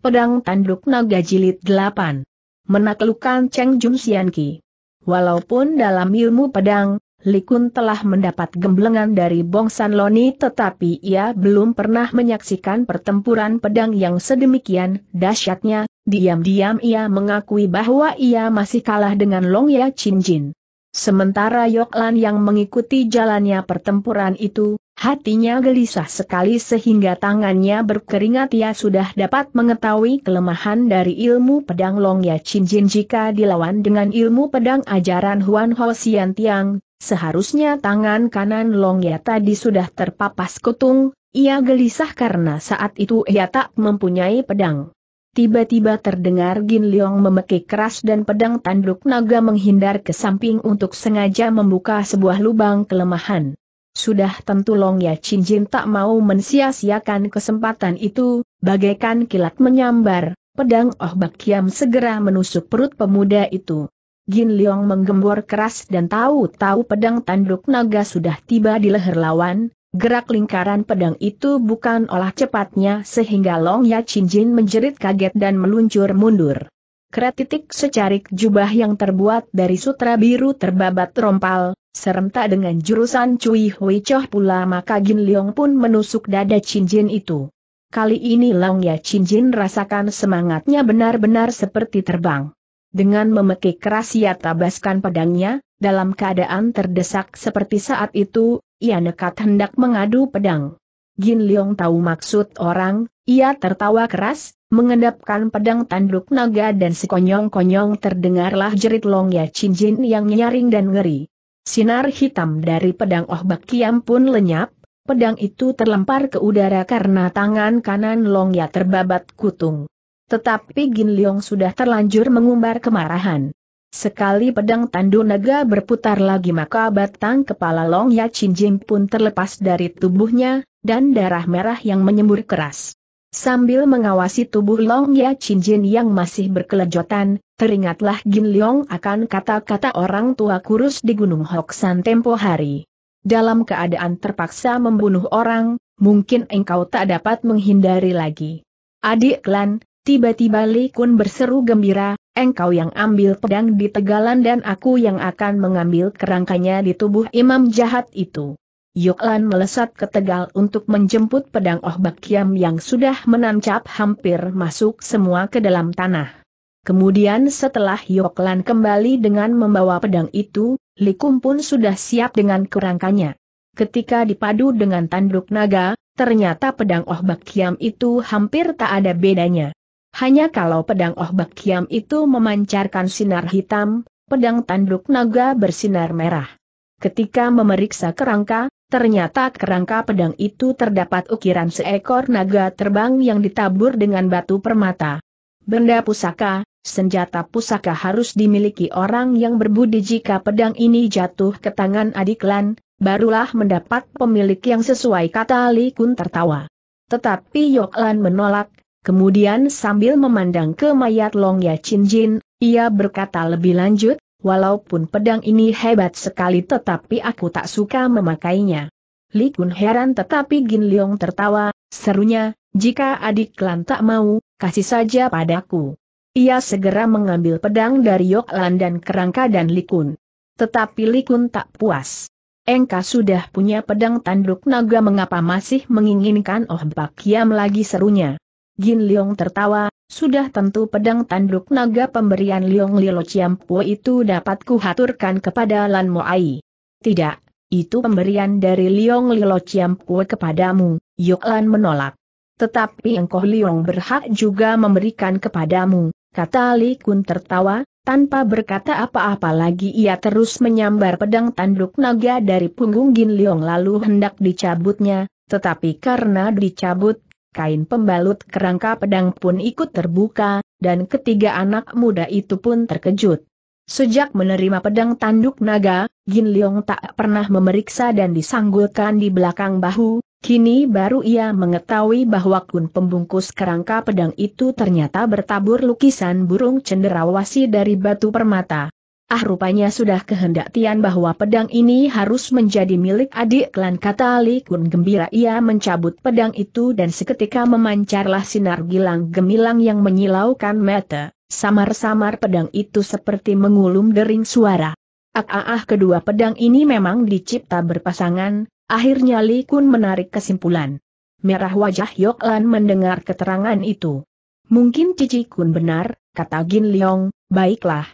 Pedang Tanduk Naga Jilid 8. Menaklukkan Cheng Jun Xianqi. Walaupun dalam ilmu pedang, Li Kun telah mendapat gemblengan dari Bongsan Loni tetapi ia belum pernah menyaksikan pertempuran pedang yang sedemikian dahsyatnya, diam-diam ia mengakui bahwa ia masih kalah dengan Long Ya Chin Jin. Sementara Yok Lan yang mengikuti jalannya pertempuran itu, Hatinya gelisah sekali sehingga tangannya berkeringat ia sudah dapat mengetahui kelemahan dari ilmu pedang Long Ya Chin Jin jika dilawan dengan ilmu pedang ajaran Huan Ho Xian Tiang, seharusnya tangan kanan Long Ya tadi sudah terpapas kutung, ia gelisah karena saat itu ia tak mempunyai pedang. Tiba-tiba terdengar Gin Leong memekik keras dan pedang tanduk naga menghindar ke samping untuk sengaja membuka sebuah lubang kelemahan. Sudah tentu Long Ya Chin Jin tak mau mensia-siakan kesempatan itu, bagaikan kilat menyambar, pedang Oh Bak Kiam segera menusuk perut pemuda itu. Gin Leong menggembor keras dan tahu-tahu pedang tanduk naga sudah tiba di leher lawan, gerak lingkaran pedang itu bukan olah cepatnya sehingga Long Ya Chin Jin menjerit kaget dan meluncur mundur. Kretitik secarik jubah yang terbuat dari sutra biru terbabat rompal, serentak dengan jurusan Cui Hui Choh pula maka Gin Leong pun menusuk dada cincin itu. Kali ini long ya cincin rasakan semangatnya benar-benar seperti terbang. Dengan memekik keras ia tabaskan pedangnya, dalam keadaan terdesak seperti saat itu, ia nekat hendak mengadu pedang. Gin Leong tahu maksud orang, ia tertawa keras, Mengendapkan pedang tanduk naga dan sekonyong-konyong terdengarlah jerit Longya Jin yang nyaring dan ngeri. Sinar hitam dari pedang Oh Bak Kiam pun lenyap, pedang itu terlempar ke udara karena tangan kanan Longya terbabat kutung. Tetapi Gin Leong sudah terlanjur mengumbar kemarahan. Sekali pedang tandu naga berputar lagi maka batang kepala Long Ya Chin Jin pun terlepas dari tubuhnya, dan darah merah yang menyembur keras. Sambil mengawasi tubuh Long Ya Chin Jin yang masih berkelejotan, teringatlah Gin Leong akan kata-kata orang tua kurus di Gunung Hoksan tempo hari. Dalam keadaan terpaksa membunuh orang, mungkin engkau tak dapat menghindari lagi. Adik Klan, tiba-tiba Li Kun berseru gembira, engkau yang ambil pedang di tegalan dan aku yang akan mengambil kerangkanya di tubuh imam jahat itu. Yoklan melesat ke Tegal untuk menjemput pedang Oh Bakiam yang sudah menancap hampir masuk semua ke dalam tanah. Kemudian setelah Yoklan kembali dengan membawa pedang itu, Likum pun sudah siap dengan kerangkanya. Ketika dipadu dengan tanduk naga, ternyata pedang Oh Bakiam itu hampir tak ada bedanya. Hanya kalau pedang Oh Bakiam itu memancarkan sinar hitam, pedang tanduk naga bersinar merah. Ketika memeriksa kerangka, Ternyata kerangka pedang itu terdapat ukiran seekor naga terbang yang ditabur dengan batu permata. Benda pusaka, senjata pusaka harus dimiliki orang yang berbudi jika pedang ini jatuh ke tangan adiklan, barulah mendapat pemilik yang sesuai kata Li Kun tertawa. Tetapi Yoklan menolak, kemudian sambil memandang ke mayat Long Ya Chin Jin, ia berkata lebih lanjut, Walaupun pedang ini hebat sekali tetapi aku tak suka memakainya. Li Kun heran tetapi Gin Leong tertawa, serunya, jika adik klan tak mau, kasih saja padaku. Ia segera mengambil pedang dari Yok Lan dan kerangka dan Li Kun. Tetapi Li Kun tak puas. Engka sudah punya pedang tanduk naga mengapa masih menginginkan Oh Bak Kiam lagi serunya. Gin Leong tertawa, sudah tentu pedang tanduk naga pemberian Liong Lilo Ciampu itu dapat kuhaturkan kepada Lan Moai. Tidak, itu pemberian dari Liong Lilo Ciampu kepadamu, Yuk Lan menolak. Tetapi engkau Liong berhak juga memberikan kepadamu, kata Li Kun tertawa, tanpa berkata apa-apa lagi ia terus menyambar pedang tanduk naga dari punggung Gin Liong lalu hendak dicabutnya, tetapi karena dicabut kain pembalut kerangka pedang pun ikut terbuka, dan ketiga anak muda itu pun terkejut. Sejak menerima pedang tanduk naga, Jin Leong tak pernah memeriksa dan disanggulkan di belakang bahu, kini baru ia mengetahui bahwa kun pembungkus kerangka pedang itu ternyata bertabur lukisan burung cenderawasi dari batu permata. Ah rupanya sudah kehendak Tian bahwa pedang ini harus menjadi milik adik klan kata Li Kun gembira ia mencabut pedang itu dan seketika memancarlah sinar gilang gemilang yang menyilaukan mata, samar-samar pedang itu seperti mengulum dering suara. Ah, ah, ah kedua pedang ini memang dicipta berpasangan, akhirnya Li Kun menarik kesimpulan. Merah wajah Yok Lan mendengar keterangan itu. Mungkin Cici Kun benar, kata Gin Leong, baiklah,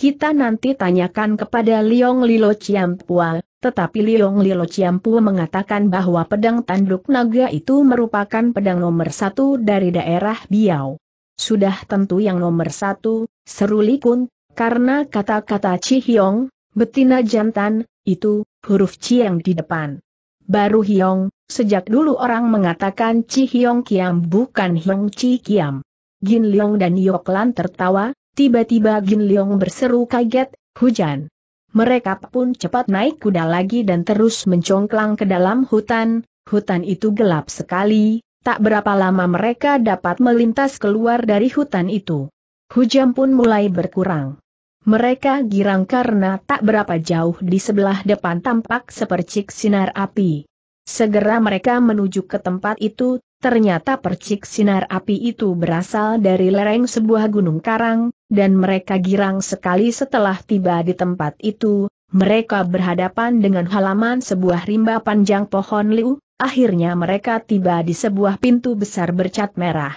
kita nanti tanyakan kepada Liong Lilo Ciampua, tetapi Liong Lilo Ciampua mengatakan bahwa pedang tanduk naga itu merupakan pedang nomor satu dari daerah Biao. Sudah tentu yang nomor satu, seru Likun, karena kata-kata Chi Hyong, betina jantan, itu, huruf Chi yang di depan. Baru Hyong, sejak dulu orang mengatakan Chi Hyong Kiam bukan Hyong Chi Kiam. Gin Leong dan Yoklan tertawa, Tiba-tiba Gin Leong berseru kaget, hujan. Mereka pun cepat naik kuda lagi dan terus mencongklang ke dalam hutan, hutan itu gelap sekali, tak berapa lama mereka dapat melintas keluar dari hutan itu. Hujan pun mulai berkurang. Mereka girang karena tak berapa jauh di sebelah depan tampak sepercik sinar api. Segera mereka menuju ke tempat itu, ternyata percik sinar api itu berasal dari lereng sebuah gunung karang, dan mereka girang sekali setelah tiba di tempat itu, mereka berhadapan dengan halaman sebuah rimba panjang pohon liu, akhirnya mereka tiba di sebuah pintu besar bercat merah.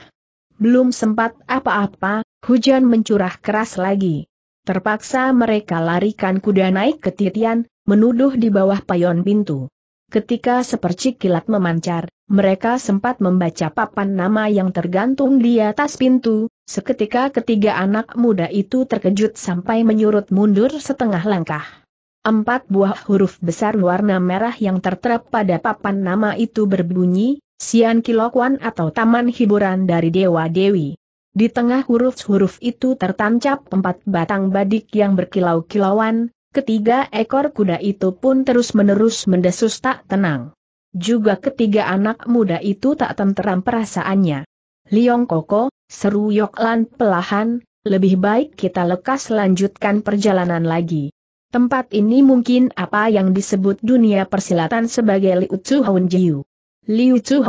Belum sempat apa-apa, hujan mencurah keras lagi. Terpaksa mereka larikan kuda naik ke titian, menuduh di bawah payon pintu. Ketika sepercik kilat memancar, mereka sempat membaca papan nama yang tergantung di atas pintu, Seketika ketiga anak muda itu terkejut sampai menyurut mundur setengah langkah. Empat buah huruf besar warna merah yang tertera pada papan nama itu berbunyi, Sian Kilokwan atau Taman Hiburan dari Dewa Dewi. Di tengah huruf-huruf itu tertancap empat batang badik yang berkilau-kilauan, ketiga ekor kuda itu pun terus-menerus mendesus tak tenang. Juga ketiga anak muda itu tak tenteram perasaannya. Liong Koko, Seru Yoklan pelahan, lebih baik kita lekas lanjutkan perjalanan lagi. Tempat ini mungkin apa yang disebut dunia persilatan sebagai Liu Tzu Jiu. Liu Tzu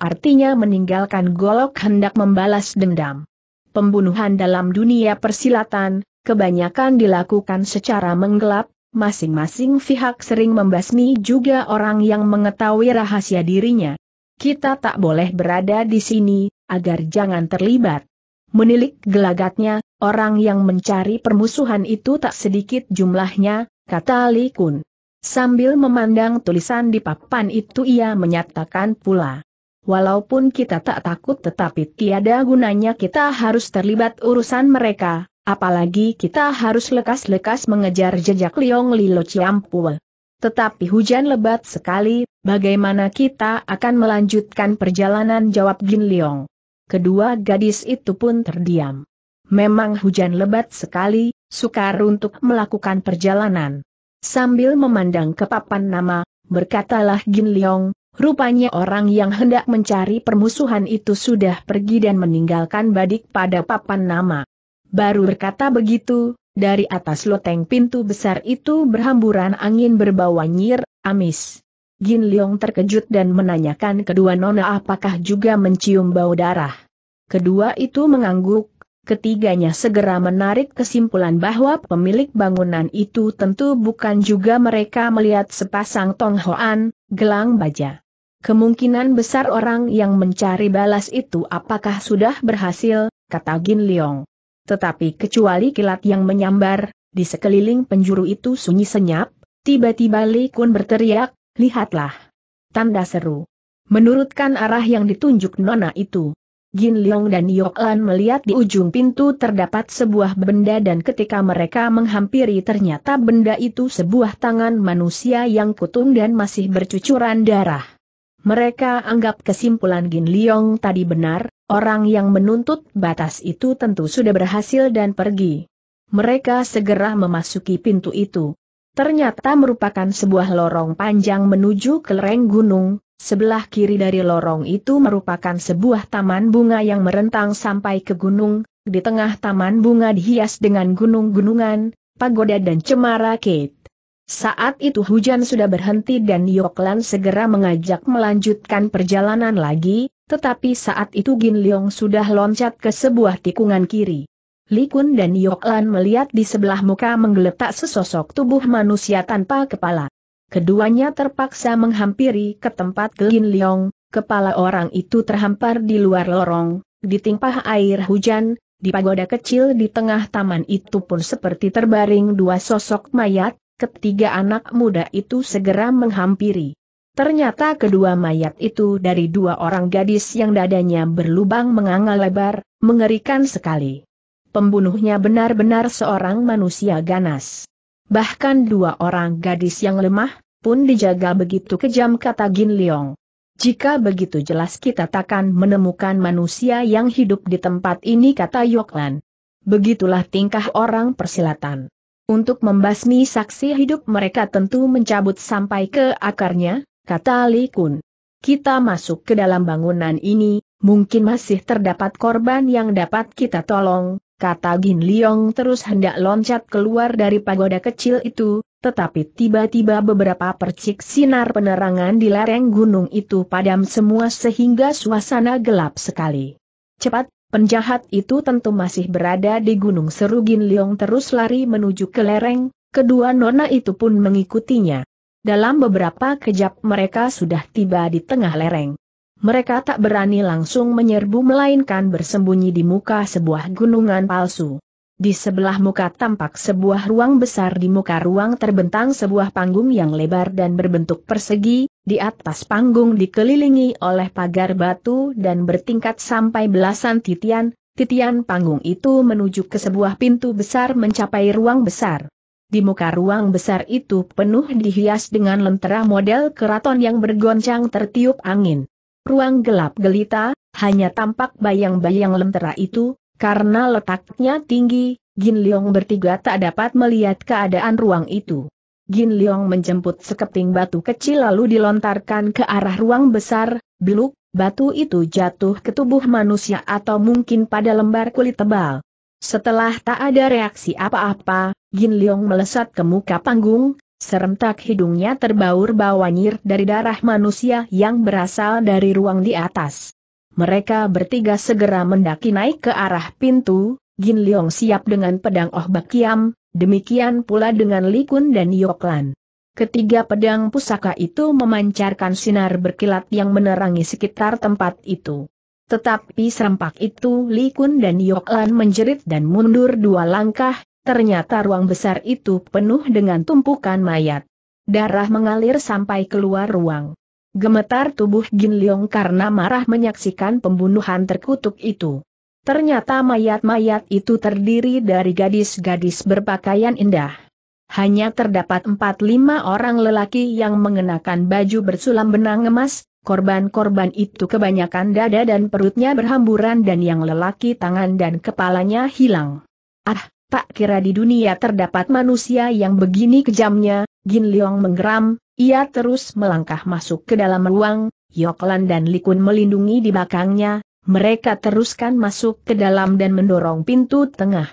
artinya meninggalkan golok hendak membalas dendam. Pembunuhan dalam dunia persilatan, kebanyakan dilakukan secara menggelap, masing-masing pihak sering membasmi juga orang yang mengetahui rahasia dirinya. Kita tak boleh berada di sini, agar jangan terlibat. Menilik gelagatnya, orang yang mencari permusuhan itu tak sedikit jumlahnya, kata Li Kun. Sambil memandang tulisan di papan itu ia menyatakan pula. Walaupun kita tak takut tetapi tiada gunanya kita harus terlibat urusan mereka, apalagi kita harus lekas-lekas mengejar jejak Liong Lilo Ciampul. Tetapi hujan lebat sekali, bagaimana kita akan melanjutkan perjalanan jawab Gin Liong kedua gadis itu pun terdiam. Memang hujan lebat sekali, sukar untuk melakukan perjalanan. Sambil memandang ke papan nama, berkatalah Gin Leong, rupanya orang yang hendak mencari permusuhan itu sudah pergi dan meninggalkan badik pada papan nama. Baru berkata begitu, dari atas loteng pintu besar itu berhamburan angin berbau nyir, amis. Gin Leong terkejut dan menanyakan kedua nona apakah juga mencium bau darah. Kedua itu mengangguk, ketiganya segera menarik kesimpulan bahwa pemilik bangunan itu tentu bukan juga mereka melihat sepasang Tong Hoan, gelang baja. Kemungkinan besar orang yang mencari balas itu apakah sudah berhasil, kata Gin Leong. Tetapi kecuali kilat yang menyambar, di sekeliling penjuru itu sunyi senyap, tiba-tiba Li Kun berteriak, lihatlah. Tanda seru. Menurutkan arah yang ditunjuk Nona itu. Jin Leong dan Yok Lan melihat di ujung pintu terdapat sebuah benda dan ketika mereka menghampiri ternyata benda itu sebuah tangan manusia yang kutung dan masih bercucuran darah. Mereka anggap kesimpulan Gin Leong tadi benar, orang yang menuntut batas itu tentu sudah berhasil dan pergi. Mereka segera memasuki pintu itu. Ternyata merupakan sebuah lorong panjang menuju ke lereng gunung, Sebelah kiri dari lorong itu merupakan sebuah taman bunga yang merentang sampai ke gunung, di tengah taman bunga dihias dengan gunung-gunungan, pagoda dan cemara Kate. Saat itu hujan sudah berhenti dan Yoklan segera mengajak melanjutkan perjalanan lagi, tetapi saat itu Gin Leong sudah loncat ke sebuah tikungan kiri. Likun dan Yoklan melihat di sebelah muka menggeletak sesosok tubuh manusia tanpa kepala. Keduanya terpaksa menghampiri ke tempat Lin Leong, kepala orang itu terhampar di luar lorong, ditimpah air hujan, di pagoda kecil di tengah taman itu pun seperti terbaring dua sosok mayat, ketiga anak muda itu segera menghampiri. Ternyata kedua mayat itu dari dua orang gadis yang dadanya berlubang menganga lebar, mengerikan sekali. Pembunuhnya benar-benar seorang manusia ganas. Bahkan dua orang gadis yang lemah, pun dijaga begitu kejam kata Gin Leong. Jika begitu jelas kita takkan menemukan manusia yang hidup di tempat ini kata Yoklan. Begitulah tingkah orang persilatan. Untuk membasmi saksi hidup mereka tentu mencabut sampai ke akarnya, kata Li Kun. Kita masuk ke dalam bangunan ini, mungkin masih terdapat korban yang dapat kita tolong, kata Gin Liong terus hendak loncat keluar dari pagoda kecil itu, tetapi tiba-tiba beberapa percik sinar penerangan di lereng gunung itu padam semua sehingga suasana gelap sekali. Cepat, penjahat itu tentu masih berada di gunung seru Gin Liong terus lari menuju ke lereng, kedua nona itu pun mengikutinya. Dalam beberapa kejap mereka sudah tiba di tengah lereng mereka tak berani langsung menyerbu melainkan bersembunyi di muka sebuah gunungan palsu. Di sebelah muka tampak sebuah ruang besar di muka ruang terbentang sebuah panggung yang lebar dan berbentuk persegi, di atas panggung dikelilingi oleh pagar batu dan bertingkat sampai belasan titian, titian panggung itu menuju ke sebuah pintu besar mencapai ruang besar. Di muka ruang besar itu penuh dihias dengan lentera model keraton yang bergoncang tertiup angin. Ruang gelap gelita, hanya tampak bayang-bayang lentera itu, karena letaknya tinggi, Jin Leong bertiga tak dapat melihat keadaan ruang itu. Jin Leong menjemput sekeping batu kecil lalu dilontarkan ke arah ruang besar, beluk, batu itu jatuh ke tubuh manusia atau mungkin pada lembar kulit tebal. Setelah tak ada reaksi apa-apa, Jin Leong melesat ke muka panggung, Serentak hidungnya terbaur bau nyir dari darah manusia yang berasal dari ruang di atas. Mereka bertiga segera mendaki naik ke arah pintu, Gin Leong siap dengan pedang Oh Bakiam, demikian pula dengan Li Kun dan Yoklan. Ketiga pedang pusaka itu memancarkan sinar berkilat yang menerangi sekitar tempat itu. Tetapi serempak itu Li Kun dan Yoklan menjerit dan mundur dua langkah, Ternyata ruang besar itu penuh dengan tumpukan mayat. Darah mengalir sampai keluar ruang. Gemetar tubuh Jin Leong karena marah menyaksikan pembunuhan terkutuk itu. Ternyata mayat-mayat itu terdiri dari gadis-gadis berpakaian indah. Hanya terdapat 4-5 orang lelaki yang mengenakan baju bersulam benang emas, korban-korban itu kebanyakan dada dan perutnya berhamburan dan yang lelaki tangan dan kepalanya hilang. Ah, tak kira di dunia terdapat manusia yang begini kejamnya, Gin Leong menggeram, ia terus melangkah masuk ke dalam ruang, Yoklan dan Likun melindungi di belakangnya, mereka teruskan masuk ke dalam dan mendorong pintu tengah.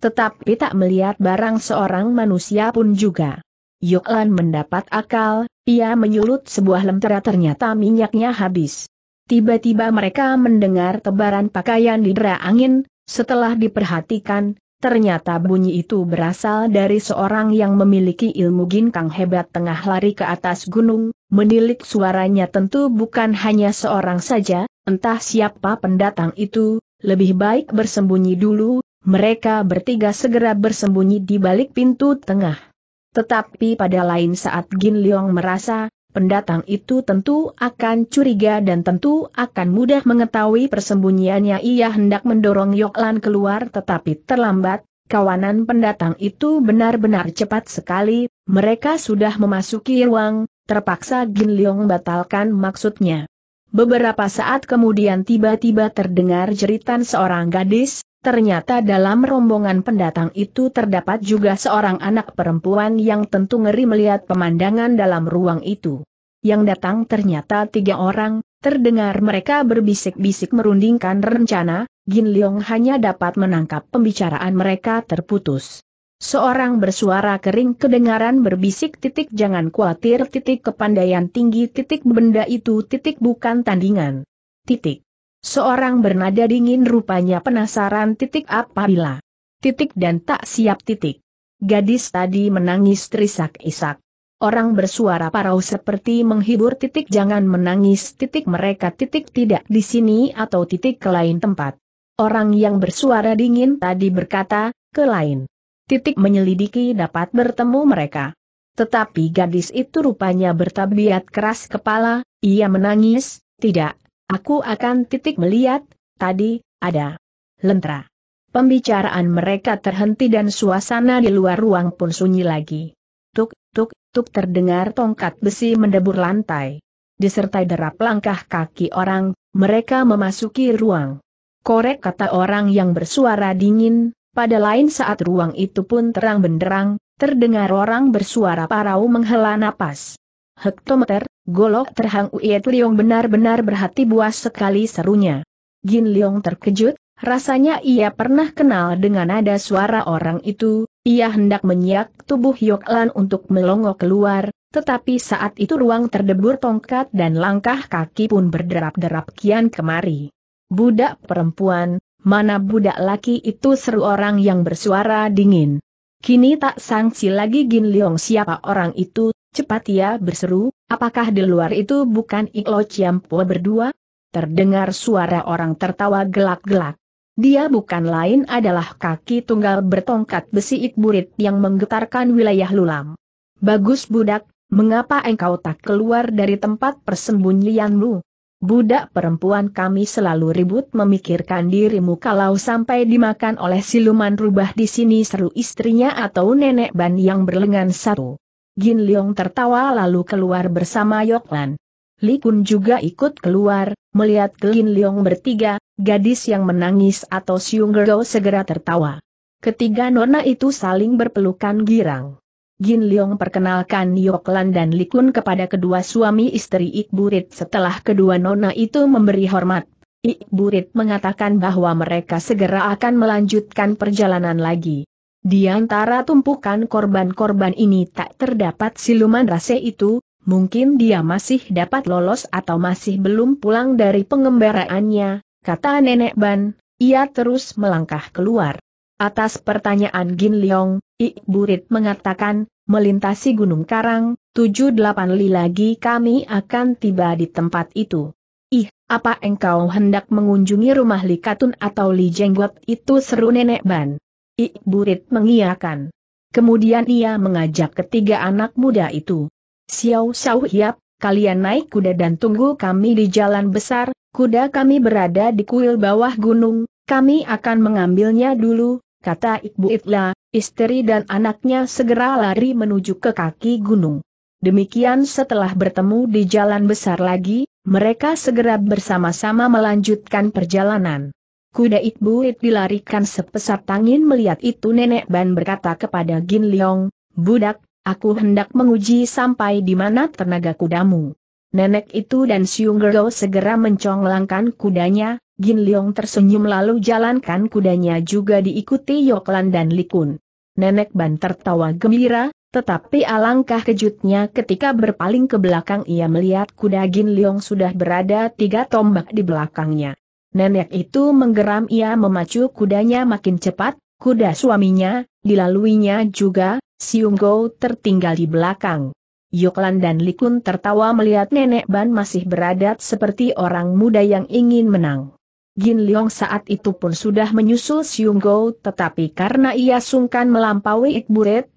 Tetapi tak melihat barang seorang manusia pun juga. Yoklan mendapat akal, ia menyulut sebuah lentera ternyata minyaknya habis. Tiba-tiba mereka mendengar tebaran pakaian di angin, setelah diperhatikan, Ternyata bunyi itu berasal dari seorang yang memiliki ilmu ginkang hebat tengah lari ke atas gunung, menilik suaranya tentu bukan hanya seorang saja, entah siapa pendatang itu, lebih baik bersembunyi dulu, mereka bertiga segera bersembunyi di balik pintu tengah. Tetapi pada lain saat Gin Leong merasa, Pendatang itu tentu akan curiga dan tentu akan mudah mengetahui persembunyiannya ia hendak mendorong Yoklan keluar tetapi terlambat, kawanan pendatang itu benar-benar cepat sekali, mereka sudah memasuki ruang, terpaksa Gin Leong batalkan maksudnya. Beberapa saat kemudian tiba-tiba terdengar jeritan seorang gadis, Ternyata dalam rombongan pendatang itu terdapat juga seorang anak perempuan yang tentu ngeri melihat pemandangan dalam ruang itu. Yang datang ternyata tiga orang, terdengar mereka berbisik-bisik merundingkan rencana, Gin Leong hanya dapat menangkap pembicaraan mereka terputus. Seorang bersuara kering kedengaran berbisik titik jangan khawatir titik kepandaian tinggi titik benda itu titik bukan tandingan. Titik. Seorang bernada dingin rupanya penasaran titik apabila. Titik dan tak siap titik. Gadis tadi menangis terisak-isak. Orang bersuara parau seperti menghibur titik jangan menangis titik mereka titik tidak di sini atau titik ke lain tempat. Orang yang bersuara dingin tadi berkata, ke lain. Titik menyelidiki dapat bertemu mereka. Tetapi gadis itu rupanya bertabiat keras kepala, ia menangis, tidak, Aku akan titik melihat, tadi, ada. Lentera. Pembicaraan mereka terhenti dan suasana di luar ruang pun sunyi lagi. Tuk, tuk, tuk terdengar tongkat besi mendebur lantai. Disertai derap langkah kaki orang, mereka memasuki ruang. Korek kata orang yang bersuara dingin, pada lain saat ruang itu pun terang benderang, terdengar orang bersuara parau menghela napas. Hektometer, Golok terhang Uiet Liong benar-benar berhati buas sekali serunya. Gin Liong terkejut, rasanya ia pernah kenal dengan nada suara orang itu, ia hendak menyiak tubuh Yok Lan untuk melongo keluar, tetapi saat itu ruang terdebur tongkat dan langkah kaki pun berderap-derap kian kemari. Budak perempuan, mana budak laki itu seru orang yang bersuara dingin. Kini tak sangsi lagi Gin Leong siapa orang itu, Cepat ia ya, berseru, apakah di luar itu bukan Iklo Ciampo berdua? Terdengar suara orang tertawa gelak-gelak. Dia bukan lain adalah kaki tunggal bertongkat besi Ikburit yang menggetarkan wilayah Lulam. Bagus budak, mengapa engkau tak keluar dari tempat persembunyianmu? Budak perempuan kami selalu ribut memikirkan dirimu kalau sampai dimakan oleh siluman rubah di sini seru istrinya atau nenek ban yang berlengan satu. Gin Leong tertawa lalu keluar bersama Yoklan. Li Kun juga ikut keluar, melihat ke Gin Leong bertiga, gadis yang menangis atau Siung Gero segera tertawa. Ketiga nona itu saling berpelukan girang. Gin Leong perkenalkan Yoklan dan Li Kun kepada kedua suami istri Ikburit setelah kedua nona itu memberi hormat. Ikburit mengatakan bahwa mereka segera akan melanjutkan perjalanan lagi. Di antara tumpukan korban-korban ini tak terdapat siluman rase itu, mungkin dia masih dapat lolos atau masih belum pulang dari pengembaraannya, kata Nenek Ban, ia terus melangkah keluar. Atas pertanyaan Gin Leong, Ik Burit mengatakan, melintasi Gunung Karang, tujuh delapan li lagi kami akan tiba di tempat itu. Ih, apa engkau hendak mengunjungi rumah Likatun atau Li Jenggot itu seru Nenek Ban. Ik Burit mengiyakan. Kemudian ia mengajak ketiga anak muda itu. Xiao Xiao Hiap, kalian naik kuda dan tunggu kami di jalan besar, kuda kami berada di kuil bawah gunung, kami akan mengambilnya dulu, kata Ibu Itla, istri dan anaknya segera lari menuju ke kaki gunung. Demikian setelah bertemu di jalan besar lagi, mereka segera bersama-sama melanjutkan perjalanan. Kuda Itbuit dilarikan sepesat angin melihat itu nenek Ban berkata kepada Gin Leong, Budak, aku hendak menguji sampai di mana tenaga kudamu. Nenek itu dan Siung Gergo segera menconglangkan kudanya, Gin Leong tersenyum lalu jalankan kudanya juga diikuti Yoklan dan Likun. Nenek Ban tertawa gembira, tetapi alangkah kejutnya ketika berpaling ke belakang ia melihat kuda Gin Leong sudah berada tiga tombak di belakangnya. Nenek itu menggeram ia memacu kudanya makin cepat, kuda suaminya, dilaluinya juga, Siunggo tertinggal di belakang. Yoklan dan Likun tertawa melihat nenek Ban masih beradat seperti orang muda yang ingin menang. Gin Leong saat itu pun sudah menyusul Siunggo tetapi karena ia sungkan melampaui Ikburet,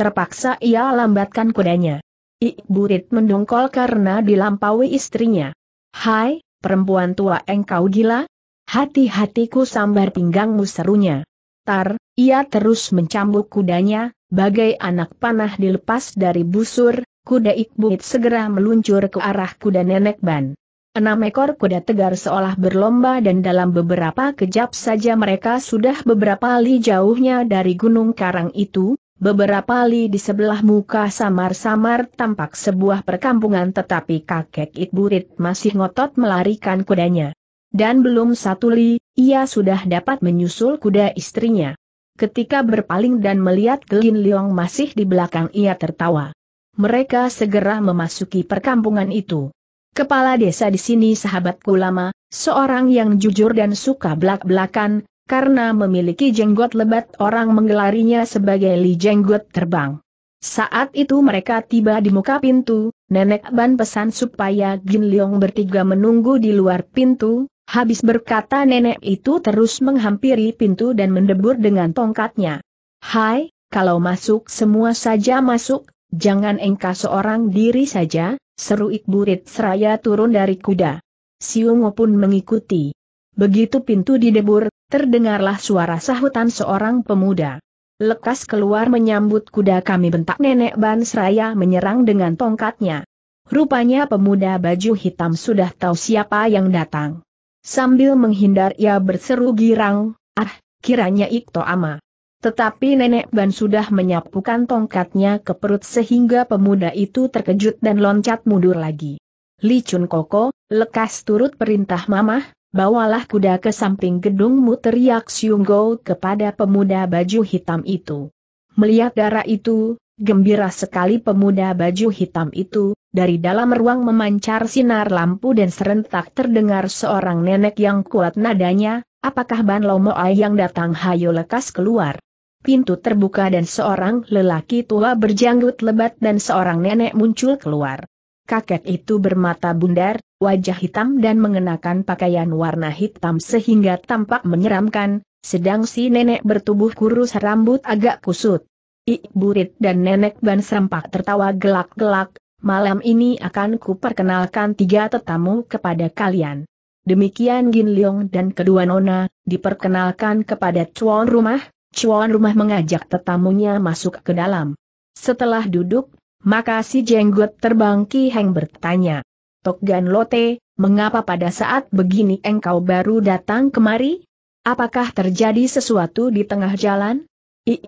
terpaksa ia lambatkan kudanya. Ikburit mendongkol karena dilampaui istrinya. Hai, perempuan tua engkau gila? Hati-hatiku sambar pinggangmu serunya. Tar, ia terus mencambuk kudanya, bagai anak panah dilepas dari busur, kuda ikbuit segera meluncur ke arah kuda nenek ban. Enam ekor kuda tegar seolah berlomba dan dalam beberapa kejap saja mereka sudah beberapa li jauhnya dari gunung karang itu, Beberapa li di sebelah muka samar-samar tampak sebuah perkampungan tetapi kakek Iqburit masih ngotot melarikan kudanya. Dan belum satu li, ia sudah dapat menyusul kuda istrinya. Ketika berpaling dan melihat Gelin Liong masih di belakang ia tertawa. Mereka segera memasuki perkampungan itu. Kepala desa di sini sahabatku lama, seorang yang jujur dan suka belak-belakan, karena memiliki jenggot lebat orang menggelarinya sebagai Li Jenggot Terbang. Saat itu mereka tiba di muka pintu, Nenek Ban pesan supaya Gin Leong bertiga menunggu di luar pintu, habis berkata nenek itu terus menghampiri pintu dan mendebur dengan tongkatnya. Hai, kalau masuk semua saja masuk, jangan engkau seorang diri saja, seru Ikburit seraya turun dari kuda. Siungo pun mengikuti. Begitu pintu didebur, terdengarlah suara sahutan seorang pemuda. Lekas keluar menyambut kuda kami bentak nenek Bansraya menyerang dengan tongkatnya. Rupanya pemuda baju hitam sudah tahu siapa yang datang. Sambil menghindar ia berseru girang, ah, kiranya Ikto Ama. Tetapi nenek Ban sudah menyapukan tongkatnya ke perut sehingga pemuda itu terkejut dan loncat mundur lagi. Li Chun Koko, lekas turut perintah mamah, bawalah kuda ke samping gedungmu teriak Siunggo kepada pemuda baju hitam itu. Melihat darah itu, gembira sekali pemuda baju hitam itu, dari dalam ruang memancar sinar lampu dan serentak terdengar seorang nenek yang kuat nadanya, apakah Ban Lomoai yang datang hayo lekas keluar. Pintu terbuka dan seorang lelaki tua berjanggut lebat dan seorang nenek muncul keluar kakek itu bermata bundar, wajah hitam dan mengenakan pakaian warna hitam sehingga tampak menyeramkan, sedang si nenek bertubuh kurus rambut agak kusut. Rit dan nenek Ban serempak tertawa gelak-gelak, malam ini akan kuperkenalkan tiga tetamu kepada kalian. Demikian Gin Leong dan kedua nona, diperkenalkan kepada cuan rumah, cuan rumah mengajak tetamunya masuk ke dalam. Setelah duduk, maka si jenggot terbang Ki Heng bertanya. Tokgan Lote, mengapa pada saat begini engkau baru datang kemari? Apakah terjadi sesuatu di tengah jalan?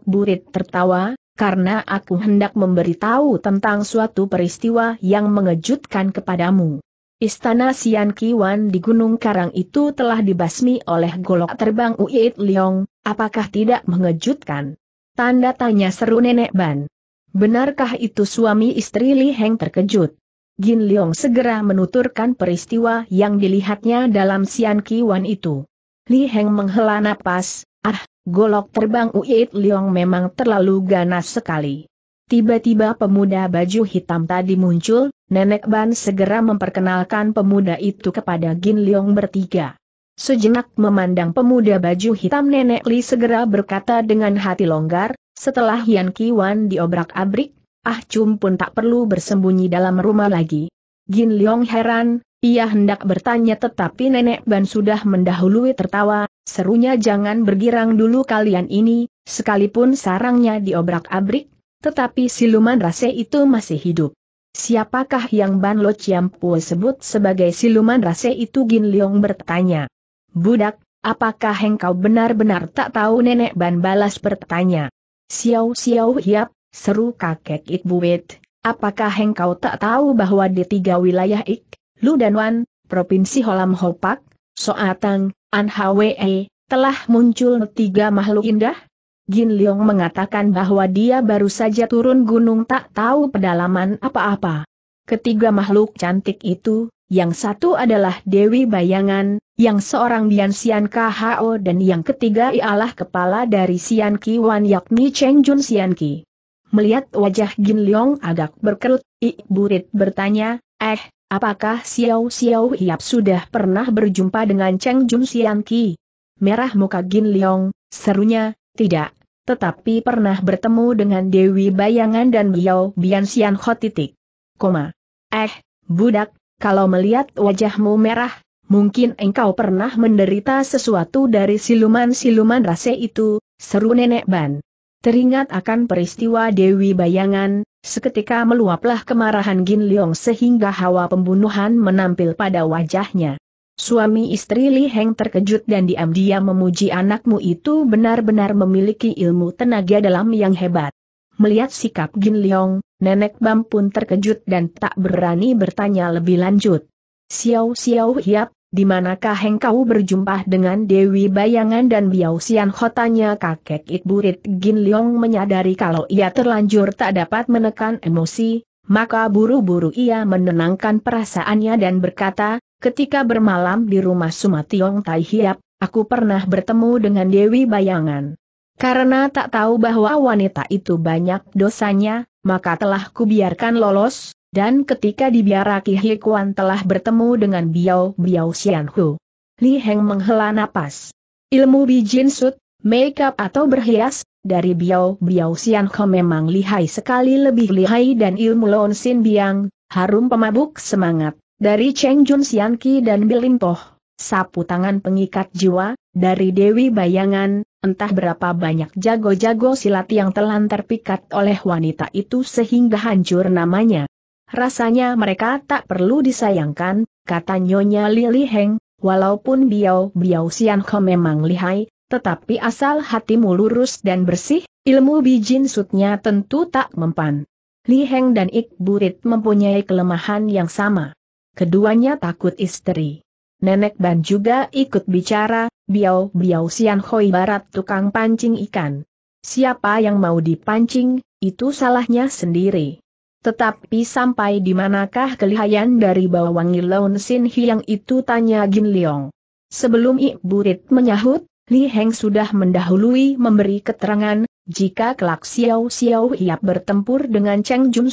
Burit tertawa, karena aku hendak memberitahu tentang suatu peristiwa yang mengejutkan kepadamu. Istana Sian Kiwan di Gunung Karang itu telah dibasmi oleh golok terbang Uit Liong, apakah tidak mengejutkan? Tanda tanya seru Nenek Ban. Benarkah itu suami istri Li Heng terkejut? Jin Leong segera menuturkan peristiwa yang dilihatnya dalam Sian Wan itu. Li Heng menghela napas, ah, golok terbang Uit Leong memang terlalu ganas sekali. Tiba-tiba pemuda baju hitam tadi muncul, Nenek Ban segera memperkenalkan pemuda itu kepada Jin Leong bertiga. Sejenak memandang pemuda baju hitam Nenek Li segera berkata dengan hati longgar, setelah Hian Kiwan diobrak-abrik, Ah Chum pun tak perlu bersembunyi dalam rumah lagi. Gin Leong heran, ia hendak bertanya tetapi Nenek Ban sudah mendahului tertawa, serunya jangan bergirang dulu kalian ini, sekalipun sarangnya diobrak-abrik, tetapi siluman rase itu masih hidup. Siapakah yang Ban Lo Chiampu sebut sebagai siluman rase itu Gin Leong bertanya. Budak, apakah engkau benar-benar tak tahu nenek Ban balas bertanya. Xiao Xiao Hiap, seru kakek Ik Buet, apakah engkau tak tahu bahwa di tiga wilayah Ik, Lu dan Wan, Provinsi Holam Hopak, Soatang, Anhwe, e, telah muncul tiga makhluk indah? Jin Leong mengatakan bahwa dia baru saja turun gunung tak tahu pedalaman apa-apa. Ketiga makhluk cantik itu, yang satu adalah Dewi Bayangan, yang seorang Bian Sian KHO dan yang ketiga ialah kepala dari Sian Ki Wan yakni Cheng Jun Sian Ki. Melihat wajah Gin Leong agak berkerut, I Burit bertanya, eh, apakah Xiao Xiao Hiap sudah pernah berjumpa dengan Cheng Jun Sian Ki? Merah muka Gin Leong, serunya, tidak, tetapi pernah bertemu dengan Dewi Bayangan dan Biao Bian Sian Ho titik. Koma. Eh, budak, kalau melihat wajahmu merah, mungkin engkau pernah menderita sesuatu dari siluman-siluman rase itu, seru nenek Ban. Teringat akan peristiwa Dewi Bayangan, seketika meluaplah kemarahan Gin Leong sehingga hawa pembunuhan menampil pada wajahnya. Suami istri Li Heng terkejut dan diam-diam memuji anakmu itu benar-benar memiliki ilmu tenaga dalam yang hebat. Melihat sikap Gin Leong, Nenek Bam pun terkejut dan tak berani bertanya lebih lanjut. Xiao Xiao Hiap, di manakah engkau berjumpa dengan Dewi Bayangan dan Biao Xian Hotanya kakek Itburit Gin Leong menyadari kalau ia terlanjur tak dapat menekan emosi, maka buru-buru ia menenangkan perasaannya dan berkata, ketika bermalam di rumah Sumationg Tai Hiap, aku pernah bertemu dengan Dewi Bayangan. Karena tak tahu bahwa wanita itu banyak dosanya, maka telah kubiarkan lolos, dan ketika dibiarkan Hikuan telah bertemu dengan Biao Biao Xianhu. Li Heng menghela napas. Ilmu bijin sut, make-up atau berhias, dari Biao Biao Xianhu memang lihai sekali lebih lihai dan ilmu Lon Sin Biang, harum pemabuk semangat, dari Cheng Jun Xianqi dan Bilimpoh, sapu tangan pengikat jiwa, dari Dewi Bayangan, Entah berapa banyak jago-jago silat yang telan terpikat oleh wanita itu sehingga hancur namanya. Rasanya mereka tak perlu disayangkan, kata Nyonya Lili Heng, walaupun biau-biau Sian Ho memang lihai, tetapi asal hatimu lurus dan bersih, ilmu bijin sutnya tentu tak mempan. Li Heng dan Ik Burit mempunyai kelemahan yang sama. Keduanya takut istri. Nenek Ban juga ikut bicara, biau-biau Sian Hoi Barat tukang pancing ikan. Siapa yang mau dipancing, itu salahnya sendiri. Tetapi sampai di manakah kelihayan dari bawangi Laun Sin Hiang itu tanya Gin Leong. Sebelum Ibu Rit menyahut, Li Heng sudah mendahului memberi keterangan, jika kelak Xiao Xiao Hiap bertempur dengan Cheng Jun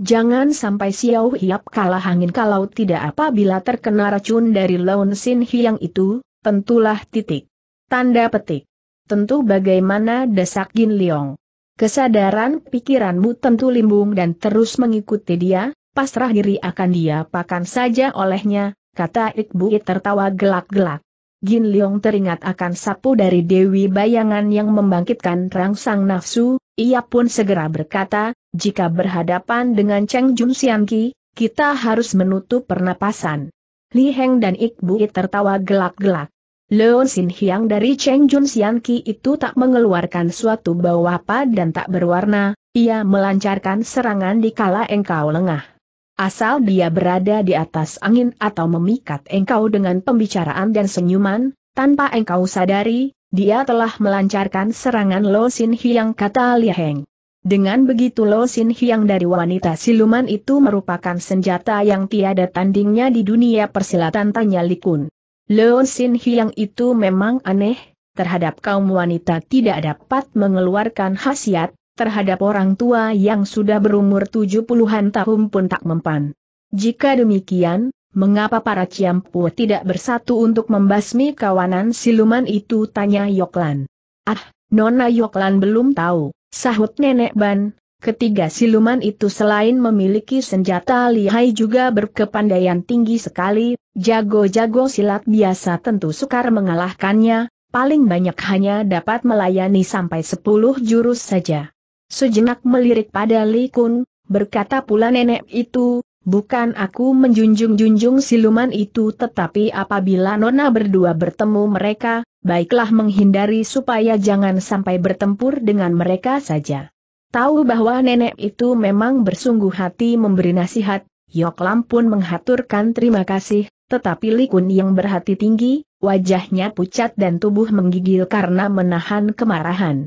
jangan sampai Xiao Hiap kalah angin kalau tidak apabila terkena racun dari Laun Sin Hiang itu, tentulah titik. Tanda petik. Tentu bagaimana desak Gin Liong. Kesadaran pikiranmu tentu limbung dan terus mengikuti dia, pasrah diri akan dia pakan saja olehnya, kata Iqbu tertawa gelak-gelak. Jin Leong teringat akan sapu dari Dewi Bayangan yang membangkitkan rangsang nafsu, ia pun segera berkata, jika berhadapan dengan Cheng Jun Sian kita harus menutup pernapasan. Li Heng dan Ik tertawa gelak-gelak. Leon Sin Hyang dari Cheng Jun Sian itu tak mengeluarkan suatu bau apa dan tak berwarna, ia melancarkan serangan di kala engkau lengah. Asal dia berada di atas angin atau memikat engkau dengan pembicaraan dan senyuman, tanpa engkau sadari, dia telah melancarkan serangan Lo Sin Hiang kata Liheng. Dengan begitu Lo Sin Hiang dari wanita siluman itu merupakan senjata yang tiada tandingnya di dunia persilatan tanya Likun. Lo Sin Hiang itu memang aneh, terhadap kaum wanita tidak dapat mengeluarkan khasiat, terhadap orang tua yang sudah berumur 70-an tahun pun tak mempan. Jika demikian, mengapa para Ciampu tidak bersatu untuk membasmi kawanan siluman itu tanya Yoklan. Ah, Nona Yoklan belum tahu, sahut Nenek Ban, Ketiga siluman itu selain memiliki senjata lihai juga berkepandaian tinggi sekali, jago-jago silat biasa tentu sukar mengalahkannya, paling banyak hanya dapat melayani sampai sepuluh jurus saja. Sejenak melirik pada Li Kun, berkata pula nenek itu, Bukan aku menjunjung-junjung siluman itu tetapi apabila Nona berdua bertemu mereka, baiklah menghindari supaya jangan sampai bertempur dengan mereka saja. Tahu bahwa nenek itu memang bersungguh hati memberi nasihat, Yok Lam pun menghaturkan terima kasih, tetapi Li Kun yang berhati tinggi, wajahnya pucat dan tubuh menggigil karena menahan kemarahan.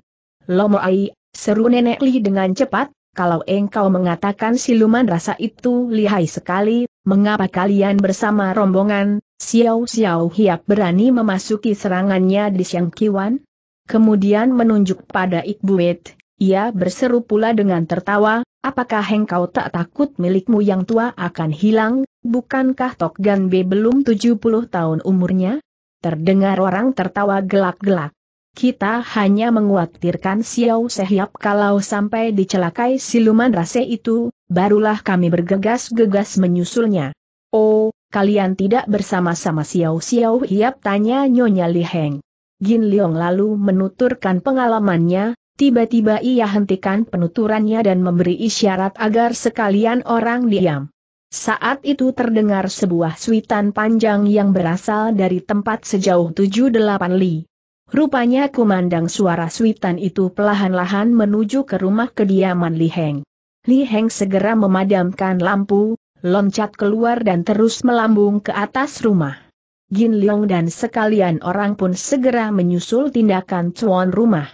Ai Seru Nenek Li dengan cepat, kalau engkau mengatakan siluman rasa itu lihai sekali, mengapa kalian bersama rombongan, Xiao Xiao Hiap berani memasuki serangannya di Siang Kiwan? Kemudian menunjuk pada Ikbuet, ia berseru pula dengan tertawa, apakah engkau tak takut milikmu yang tua akan hilang, bukankah Tok Gan B belum 70 tahun umurnya? Terdengar orang tertawa gelak-gelak. Kita hanya menguatirkan Xiao Sehiap kalau sampai dicelakai siluman rase itu, barulah kami bergegas-gegas menyusulnya. Oh, kalian tidak bersama-sama Xiao Xiao Hiap tanya Nyonya Li Heng. Gin Leong lalu menuturkan pengalamannya, tiba-tiba ia hentikan penuturannya dan memberi isyarat agar sekalian orang diam. Saat itu terdengar sebuah suitan panjang yang berasal dari tempat sejauh 7-8 li. Rupanya kumandang suara suitan itu pelahan-lahan menuju ke rumah kediaman Li Heng. Li Heng segera memadamkan lampu, loncat keluar dan terus melambung ke atas rumah. Gin Leong dan sekalian orang pun segera menyusul tindakan cuan rumah.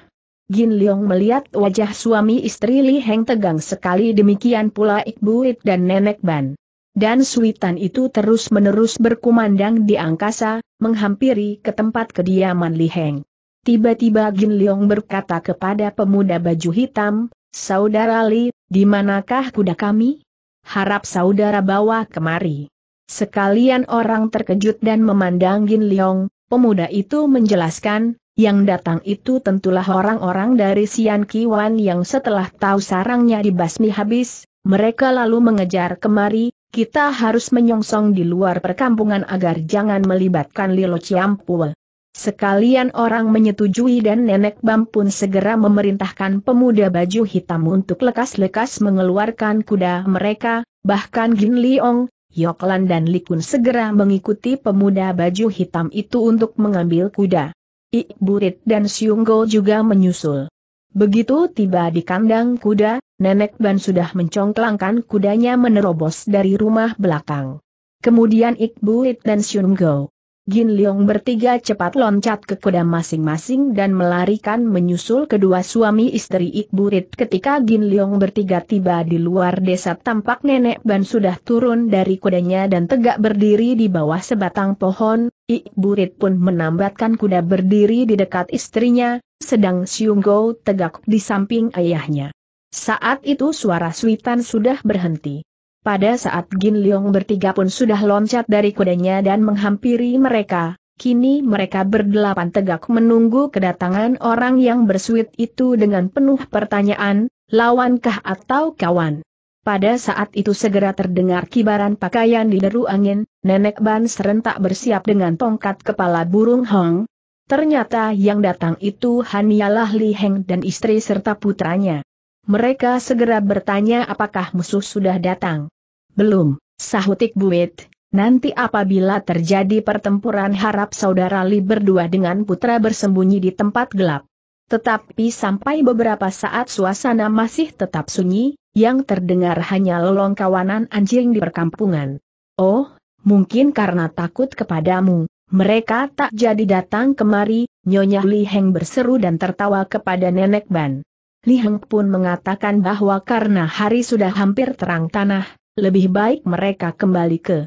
Gin Leong melihat wajah suami istri Li Heng tegang sekali demikian pula It dan Nenek Ban dan suitan itu terus-menerus berkumandang di angkasa, menghampiri ke tempat kediaman Li Heng. Tiba-tiba Jin Leong berkata kepada pemuda baju hitam, Saudara Li, di manakah kuda kami? Harap saudara bawa kemari. Sekalian orang terkejut dan memandang Jin Leong, pemuda itu menjelaskan, yang datang itu tentulah orang-orang dari Sian Kiwan yang setelah tahu sarangnya dibasmi habis, mereka lalu mengejar kemari, kita harus menyongsong di luar perkampungan agar jangan melibatkan Lilo Ciampul. Sekalian orang menyetujui dan Nenek Bam pun segera memerintahkan pemuda baju hitam untuk lekas-lekas mengeluarkan kuda mereka, bahkan Gin Liong, Yoklan dan Likun segera mengikuti pemuda baju hitam itu untuk mengambil kuda. Ik Burit dan Siunggo juga menyusul. Begitu tiba di kandang kuda, Nenek Ban sudah mencongklangkan kudanya menerobos dari rumah belakang. Kemudian Ikbuit dan Go. Gin Leong bertiga cepat loncat ke kuda masing-masing dan melarikan menyusul kedua suami istri Ikburit ketika Gin Leong bertiga tiba di luar desa tampak nenek Ban sudah turun dari kudanya dan tegak berdiri di bawah sebatang pohon, Ikburit pun menambatkan kuda berdiri di dekat istrinya, sedang Go tegak di samping ayahnya. Saat itu suara suitan sudah berhenti. Pada saat Gin Leong bertiga pun sudah loncat dari kudanya dan menghampiri mereka, kini mereka berdelapan tegak menunggu kedatangan orang yang bersuit itu dengan penuh pertanyaan, lawankah atau kawan? Pada saat itu segera terdengar kibaran pakaian di deru angin, Nenek Ban serentak bersiap dengan tongkat kepala burung Hong. Ternyata yang datang itu hanyalah Li Heng dan istri serta putranya. Mereka segera bertanya apakah musuh sudah datang. Belum, sahutik buit, nanti apabila terjadi pertempuran harap saudara Li berdua dengan putra bersembunyi di tempat gelap. Tetapi sampai beberapa saat suasana masih tetap sunyi, yang terdengar hanya lolong kawanan anjing di perkampungan. Oh, mungkin karena takut kepadamu, mereka tak jadi datang kemari, Nyonya Li Heng berseru dan tertawa kepada Nenek Ban. Li Heng pun mengatakan bahwa karena hari sudah hampir terang tanah, lebih baik mereka kembali ke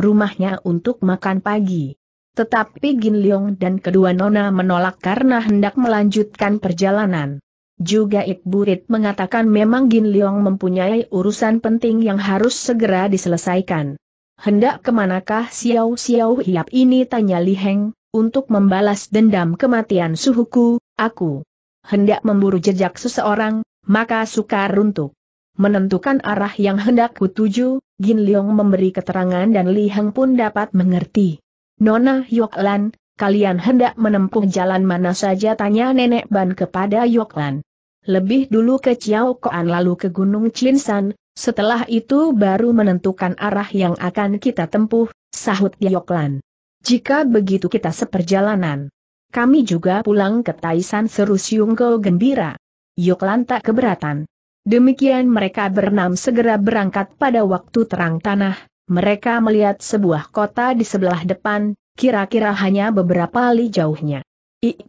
rumahnya untuk makan pagi. Tetapi Gin Leong dan kedua nona menolak karena hendak melanjutkan perjalanan. Juga Ik Burit mengatakan memang Gin Leong mempunyai urusan penting yang harus segera diselesaikan. Hendak kemanakah Xiao Xiao Hiap ini tanya Li Heng, untuk membalas dendam kematian suhuku, aku hendak memburu jejak seseorang, maka sukar untuk menentukan arah yang hendak kutuju, Gin Leong memberi keterangan dan Li Heng pun dapat mengerti. Nona Lan, kalian hendak menempuh jalan mana saja tanya Nenek Ban kepada Lan. Lebih dulu ke Chiao Koan lalu ke Gunung Chinsan. setelah itu baru menentukan arah yang akan kita tempuh, sahut Lan. Jika begitu kita seperjalanan. Kami juga pulang ke Taisan seru Siunggo gembira. Yuk lantak keberatan. Demikian mereka berenam segera berangkat pada waktu terang tanah, mereka melihat sebuah kota di sebelah depan, kira-kira hanya beberapa li jauhnya.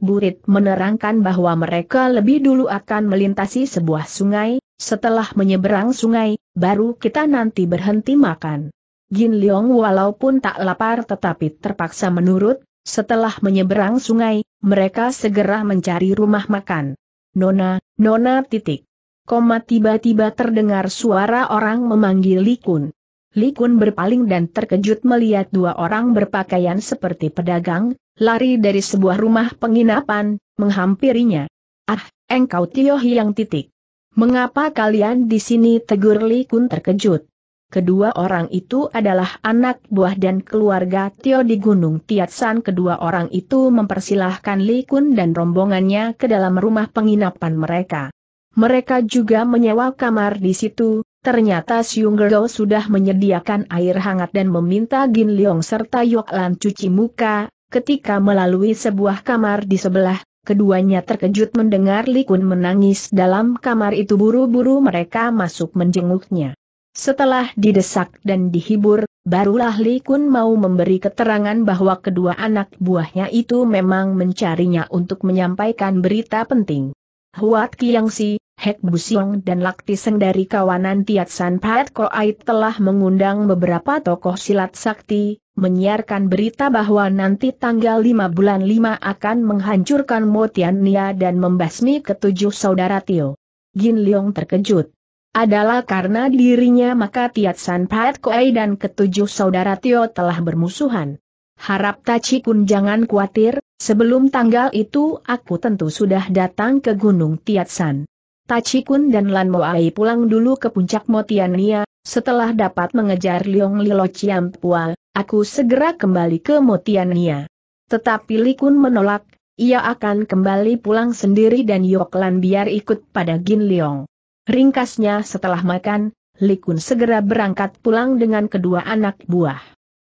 Burit menerangkan bahwa mereka lebih dulu akan melintasi sebuah sungai, setelah menyeberang sungai, baru kita nanti berhenti makan. Gin Leong walaupun tak lapar tetapi terpaksa menurut, setelah menyeberang sungai, mereka segera mencari rumah makan. Nona, Nona titik. Koma tiba-tiba terdengar suara orang memanggil Likun. Likun berpaling dan terkejut melihat dua orang berpakaian seperti pedagang, lari dari sebuah rumah penginapan, menghampirinya. Ah, engkau Tio Hiang titik. Mengapa kalian di sini tegur Likun terkejut? Kedua orang itu adalah anak buah dan keluarga Tio di Gunung Tiatsan. Kedua orang itu mempersilahkan Li Kun dan rombongannya ke dalam rumah penginapan mereka. Mereka juga menyewa kamar di situ, ternyata Siung Gerdo sudah menyediakan air hangat dan meminta Gin Leong serta Yok Lan cuci muka, ketika melalui sebuah kamar di sebelah, keduanya terkejut mendengar Li Kun menangis dalam kamar itu buru-buru mereka masuk menjenguknya. Setelah didesak dan dihibur, barulah Li Kun mau memberi keterangan bahwa kedua anak buahnya itu memang mencarinya untuk menyampaikan berita penting. Huat Kiangsi, Hek Busiong dan Laktiseng dari kawanan Tiat San Pat Ait telah mengundang beberapa tokoh silat sakti, menyiarkan berita bahwa nanti tanggal 5 bulan 5 akan menghancurkan Motiania dan membasmi ketujuh saudara Tio. Gin Leong terkejut adalah karena dirinya maka Tiat San Pat Koei dan ketujuh saudara Tio telah bermusuhan. Harap Taci Kun jangan khawatir, sebelum tanggal itu aku tentu sudah datang ke Gunung Tiat San. Taci Kun dan Lan Moai pulang dulu ke puncak Motiania, setelah dapat mengejar Liong Lilo Ciampua, aku segera kembali ke Motiania. Tetapi Li Kun menolak, ia akan kembali pulang sendiri dan Yoklan biar ikut pada Gin Liong. Ringkasnya setelah makan, Likun segera berangkat pulang dengan kedua anak buah.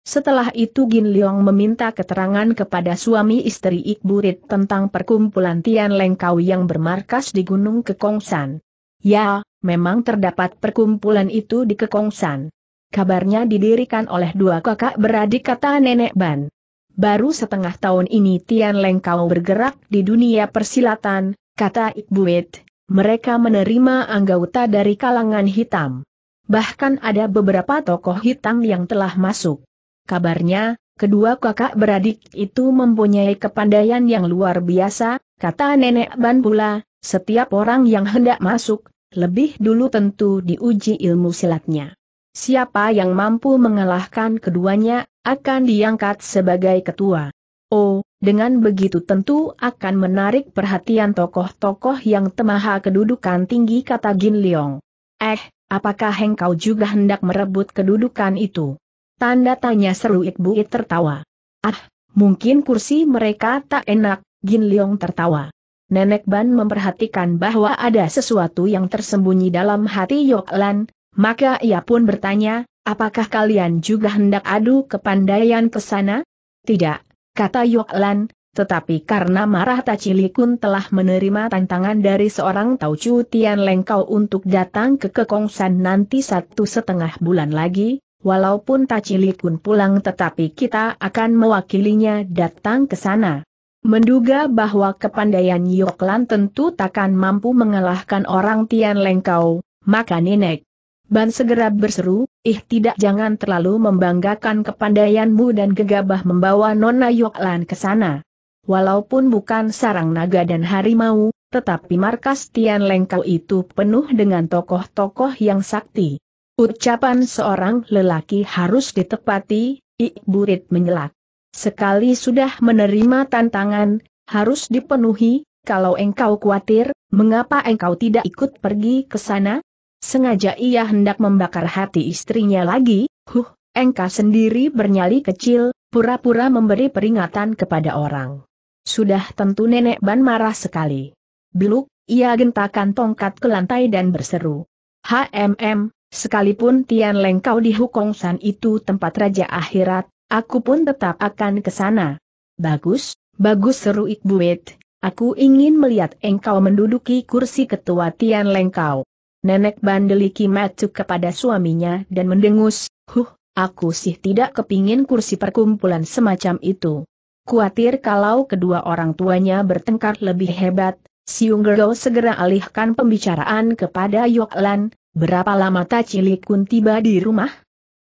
Setelah itu Gin Leong meminta keterangan kepada suami istri Ikburit tentang perkumpulan Tian Lengkau yang bermarkas di Gunung Kekongsan. Ya, memang terdapat perkumpulan itu di Kekongsan. Kabarnya didirikan oleh dua kakak beradik kata Nenek Ban. Baru setengah tahun ini Tian Lengkau bergerak di dunia persilatan, kata Ikburit mereka menerima anggota dari kalangan hitam. Bahkan ada beberapa tokoh hitam yang telah masuk. Kabarnya, kedua kakak beradik itu mempunyai kepandaian yang luar biasa, kata nenek Ban pula, setiap orang yang hendak masuk, lebih dulu tentu diuji ilmu silatnya. Siapa yang mampu mengalahkan keduanya, akan diangkat sebagai ketua. Oh, dengan begitu tentu akan menarik perhatian tokoh-tokoh yang temaha kedudukan tinggi kata Gin Leong. Eh, apakah engkau juga hendak merebut kedudukan itu? Tanda tanya seru Ikbuit tertawa. Ah, mungkin kursi mereka tak enak, Gin Leong tertawa. Nenek Ban memperhatikan bahwa ada sesuatu yang tersembunyi dalam hati Yok Lan, maka ia pun bertanya, apakah kalian juga hendak adu kepandaian ke sana? Tidak, kata Yoklan, tetapi karena marah Tacilikun telah menerima tantangan dari seorang Taucu Tian Lengkau untuk datang ke Kekongsan nanti satu setengah bulan lagi, walaupun Tacilikun pulang tetapi kita akan mewakilinya datang ke sana. Menduga bahwa kepandaian Yoklan tentu takkan mampu mengalahkan orang Tian Lengkau, maka Nenek, Ban segera berseru, ih eh, tidak jangan terlalu membanggakan kepandaianmu dan gegabah membawa Nona Yoklan ke sana. Walaupun bukan sarang naga dan harimau, tetapi markas Tian Lengkau itu penuh dengan tokoh-tokoh yang sakti. Ucapan seorang lelaki harus ditepati, Ik Burit menyelak. Sekali sudah menerima tantangan, harus dipenuhi, kalau engkau khawatir, mengapa engkau tidak ikut pergi ke sana? Sengaja ia hendak membakar hati istrinya lagi, huh, engka sendiri bernyali kecil, pura-pura memberi peringatan kepada orang. Sudah tentu nenek Ban marah sekali. Beluk, ia gentakan tongkat ke lantai dan berseru. HMM, sekalipun Tian Leng kau di Hukong San itu tempat Raja Akhirat, aku pun tetap akan ke sana. Bagus, bagus seru Ikbuit. aku ingin melihat engkau menduduki kursi ketua Tian Leng kau nenek bandeli Kimetsu kepada suaminya dan mendengus, huh, aku sih tidak kepingin kursi perkumpulan semacam itu. Kuatir kalau kedua orang tuanya bertengkar lebih hebat, Siung Gergo segera alihkan pembicaraan kepada Yoklan, berapa lama Tachilikun tiba di rumah?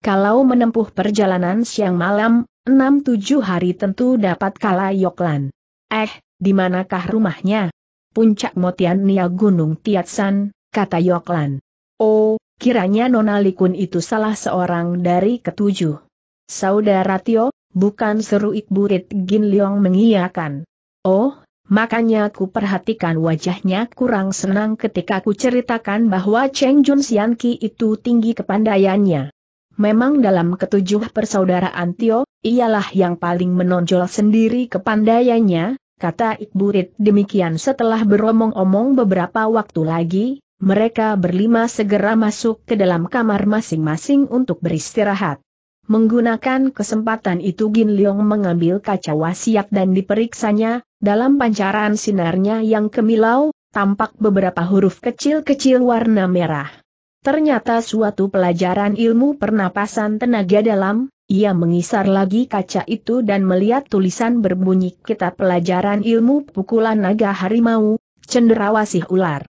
Kalau menempuh perjalanan siang malam, 6-7 hari tentu dapat kalah Yoklan. Eh, di manakah rumahnya? Puncak Motian Nia Gunung Tiatsan, kata Yoklan. Oh, kiranya Nona Likun itu salah seorang dari ketujuh. Saudara Tio, bukan seru Ikburit Gin Leong mengiyakan. Oh, makanya ku perhatikan wajahnya kurang senang ketika ku ceritakan bahwa Cheng Jun Sian Ki itu tinggi kepandaiannya. Memang dalam ketujuh persaudaraan Tio, ialah yang paling menonjol sendiri kepandaiannya, kata Ikburit demikian setelah beromong-omong beberapa waktu lagi, mereka berlima segera masuk ke dalam kamar masing-masing untuk beristirahat. Menggunakan kesempatan itu Gin Leong mengambil kaca wasiat dan diperiksanya, dalam pancaran sinarnya yang kemilau, tampak beberapa huruf kecil-kecil warna merah. Ternyata suatu pelajaran ilmu pernapasan tenaga dalam, ia mengisar lagi kaca itu dan melihat tulisan berbunyi kitab pelajaran ilmu pukulan naga harimau, cenderawasih ular.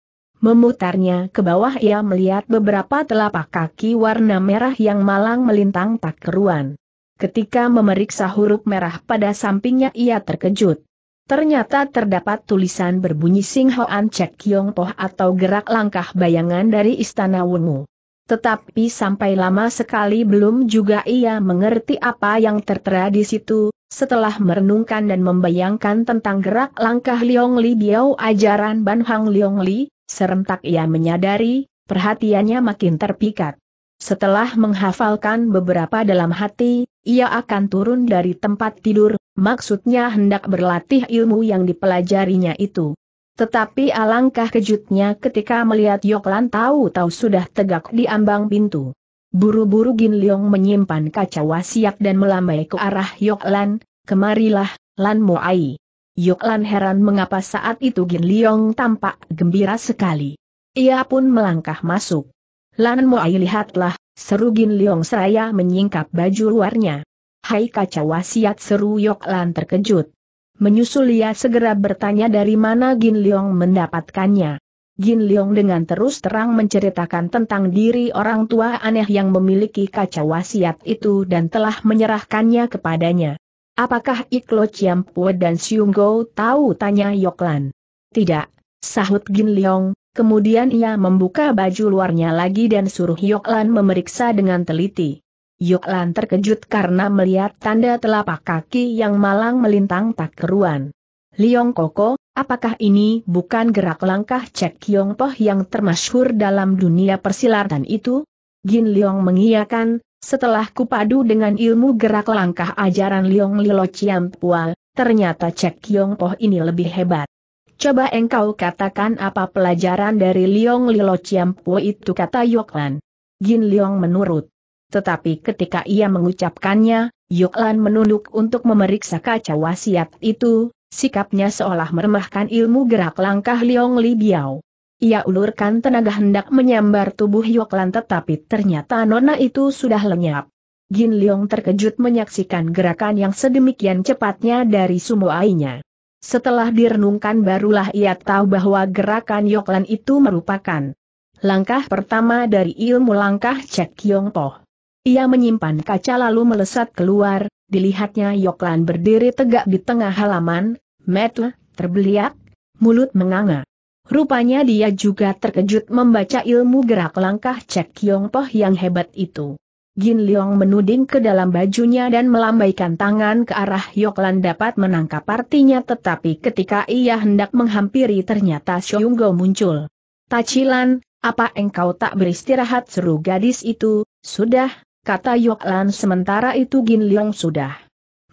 Memutarnya ke bawah ia melihat beberapa telapak kaki warna merah yang malang melintang tak keruan. Ketika memeriksa huruf merah pada sampingnya ia terkejut. Ternyata terdapat tulisan berbunyi Sing Hoan Cek Kiong Poh atau gerak langkah bayangan dari Istana Wungu. Tetapi sampai lama sekali belum juga ia mengerti apa yang tertera di situ, setelah merenungkan dan membayangkan tentang gerak langkah Liong Li Biao ajaran Ban Hang Liong Li, Serentak ia menyadari, perhatiannya makin terpikat. Setelah menghafalkan beberapa dalam hati, ia akan turun dari tempat tidur, maksudnya hendak berlatih ilmu yang dipelajarinya itu. Tetapi alangkah kejutnya ketika melihat Yoklan tahu-tahu sudah tegak di ambang pintu. Buru-buru Gin Leong menyimpan kaca wasiat dan melambai ke arah Yoklan, kemarilah, Lan Moai. Yuk Lan heran mengapa saat itu Gin Liong tampak gembira sekali. Ia pun melangkah masuk. Lan Moai lihatlah, seru Gin Liong seraya menyingkap baju luarnya. Hai kaca wasiat seru Lan terkejut. Menyusul ia segera bertanya dari mana Gin Liong mendapatkannya. Gin Liong dengan terus terang menceritakan tentang diri orang tua aneh yang memiliki kaca wasiat itu dan telah menyerahkannya kepadanya. Apakah Iklo Chiampue dan Siung Go tahu tanya Yoklan? Tidak, sahut Gin Leong, kemudian ia membuka baju luarnya lagi dan suruh Yoklan memeriksa dengan teliti. Yoklan terkejut karena melihat tanda telapak kaki yang malang melintang tak keruan. Liong Koko, apakah ini bukan gerak langkah Cek Yong Poh yang termasyhur dalam dunia persilatan itu? Gin Liong mengiyakan, setelah kupadu dengan ilmu gerak langkah ajaran Liong Lilo Pua, ternyata Cek Kiong Poh ini lebih hebat. Coba engkau katakan apa pelajaran dari Liong Lilo Pua itu kata Yoklan. Gin Liong menurut. Tetapi ketika ia mengucapkannya, Yoklan menunduk untuk memeriksa kaca wasiat itu, sikapnya seolah meremahkan ilmu gerak langkah Liong Li Biao. Ia ulurkan tenaga hendak menyambar tubuh Yoklan tetapi ternyata nona itu sudah lenyap. Gin Leong terkejut menyaksikan gerakan yang sedemikian cepatnya dari sumoainya. Setelah direnungkan barulah ia tahu bahwa gerakan Yoklan itu merupakan langkah pertama dari ilmu langkah Cek Yong Po. Ia menyimpan kaca lalu melesat keluar, dilihatnya Yoklan berdiri tegak di tengah halaman, metu, terbeliak, mulut menganga. Rupanya dia juga terkejut membaca ilmu gerak langkah Cek Kiong Poh yang hebat itu. Gin Leong menuding ke dalam bajunya dan melambaikan tangan ke arah Yoklan dapat menangkap artinya tetapi ketika ia hendak menghampiri ternyata Go muncul. Tachilan, apa engkau tak beristirahat seru gadis itu, sudah, kata Yoklan sementara itu Gin Leong sudah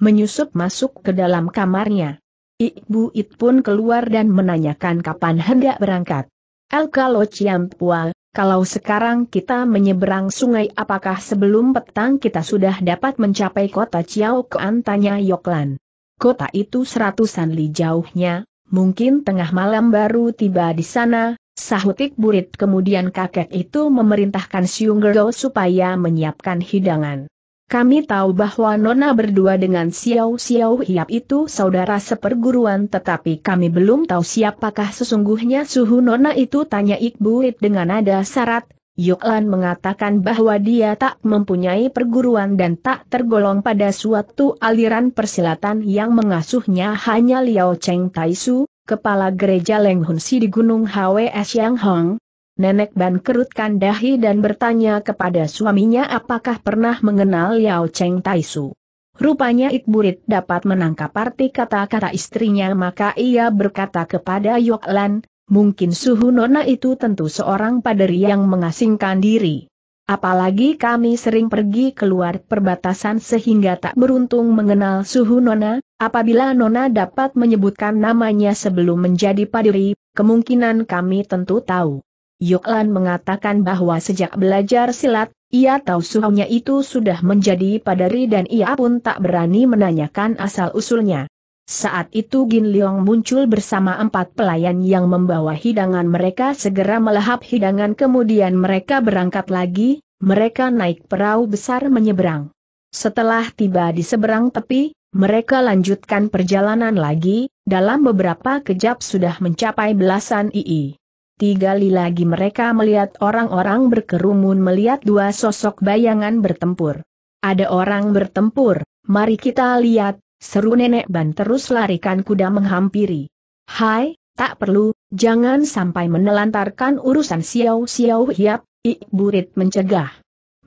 menyusup masuk ke dalam kamarnya. Ibu It pun keluar dan menanyakan kapan hendak berangkat. El kalau Ciampua, kalau sekarang kita menyeberang sungai apakah sebelum petang kita sudah dapat mencapai kota Chiao Kuan tanya Yoklan. Kota itu seratusan li jauhnya, mungkin tengah malam baru tiba di sana, sahutik burit kemudian kakek itu memerintahkan Siung Gergo supaya menyiapkan hidangan. Kami tahu bahwa Nona berdua dengan Xiao Xiao Hiap itu saudara seperguruan tetapi kami belum tahu siapakah sesungguhnya suhu Nona itu tanya Iqbuit dengan nada syarat. Yuklan mengatakan bahwa dia tak mempunyai perguruan dan tak tergolong pada suatu aliran persilatan yang mengasuhnya hanya Liao Cheng Taisu, kepala gereja Leng Hun di Gunung Hwe Yang Hong, Nenek Ban kerutkan dahi dan bertanya kepada suaminya apakah pernah mengenal Yao Cheng Taisu. Rupanya Ikburit dapat menangkap arti kata-kata istrinya maka ia berkata kepada Yok Lan, mungkin suhu nona itu tentu seorang paderi yang mengasingkan diri. Apalagi kami sering pergi keluar perbatasan sehingga tak beruntung mengenal suhu nona, apabila nona dapat menyebutkan namanya sebelum menjadi paderi, kemungkinan kami tentu tahu. Yuklan mengatakan bahwa sejak belajar silat, ia tahu suhunya itu sudah menjadi padari dan ia pun tak berani menanyakan asal-usulnya. Saat itu Gin Leong muncul bersama empat pelayan yang membawa hidangan mereka segera melahap hidangan kemudian mereka berangkat lagi, mereka naik perahu besar menyeberang. Setelah tiba di seberang tepi, mereka lanjutkan perjalanan lagi, dalam beberapa kejap sudah mencapai belasan II. Tiga li lagi mereka melihat orang-orang berkerumun melihat dua sosok bayangan bertempur. Ada orang bertempur, mari kita lihat, seru nenek ban terus larikan kuda menghampiri. Hai, tak perlu, jangan sampai menelantarkan urusan siau-siau hiap, Iburit mencegah.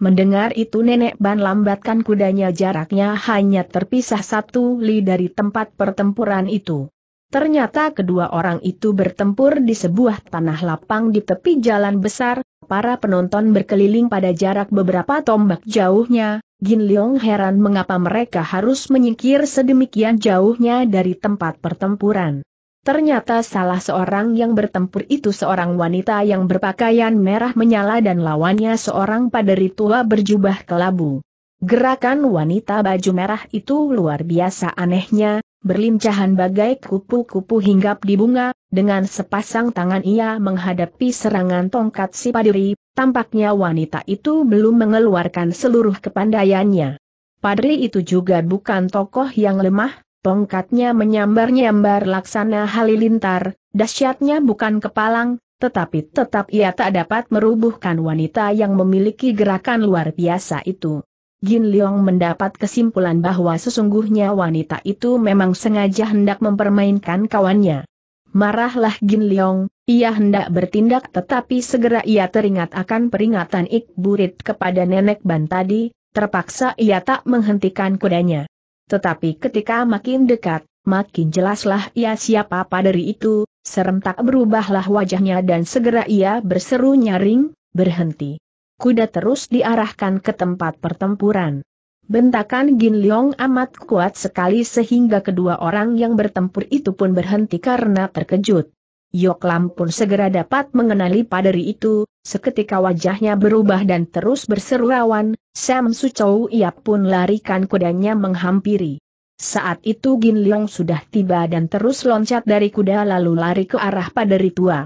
Mendengar itu nenek ban lambatkan kudanya jaraknya hanya terpisah satu li dari tempat pertempuran itu. Ternyata kedua orang itu bertempur di sebuah tanah lapang di tepi jalan besar, para penonton berkeliling pada jarak beberapa tombak jauhnya, Jin Leong heran mengapa mereka harus menyingkir sedemikian jauhnya dari tempat pertempuran. Ternyata salah seorang yang bertempur itu seorang wanita yang berpakaian merah menyala dan lawannya seorang paderi tua berjubah kelabu. Gerakan wanita baju merah itu luar biasa anehnya, berlincahan bagai kupu-kupu hinggap di bunga, dengan sepasang tangan ia menghadapi serangan tongkat si Padri. tampaknya wanita itu belum mengeluarkan seluruh kepandaiannya. Padri itu juga bukan tokoh yang lemah, tongkatnya menyambar-nyambar laksana halilintar, dahsyatnya bukan kepalang, tetapi tetap ia tak dapat merubuhkan wanita yang memiliki gerakan luar biasa itu. Gin Leong mendapat kesimpulan bahwa sesungguhnya wanita itu memang sengaja hendak mempermainkan kawannya. Marahlah Gin Leong, ia hendak bertindak tetapi segera ia teringat akan peringatan Ik Burit kepada nenek Ban tadi, terpaksa ia tak menghentikan kudanya. Tetapi ketika makin dekat, makin jelaslah ia siapa paderi itu, serentak berubahlah wajahnya dan segera ia berseru nyaring, berhenti kuda terus diarahkan ke tempat pertempuran. Bentakan Gin Leong amat kuat sekali sehingga kedua orang yang bertempur itu pun berhenti karena terkejut. Yok Lam pun segera dapat mengenali paderi itu, seketika wajahnya berubah dan terus berseru rawan, Sam Su Chou ia pun larikan kudanya menghampiri. Saat itu Gin Leong sudah tiba dan terus loncat dari kuda lalu lari ke arah paderi tua.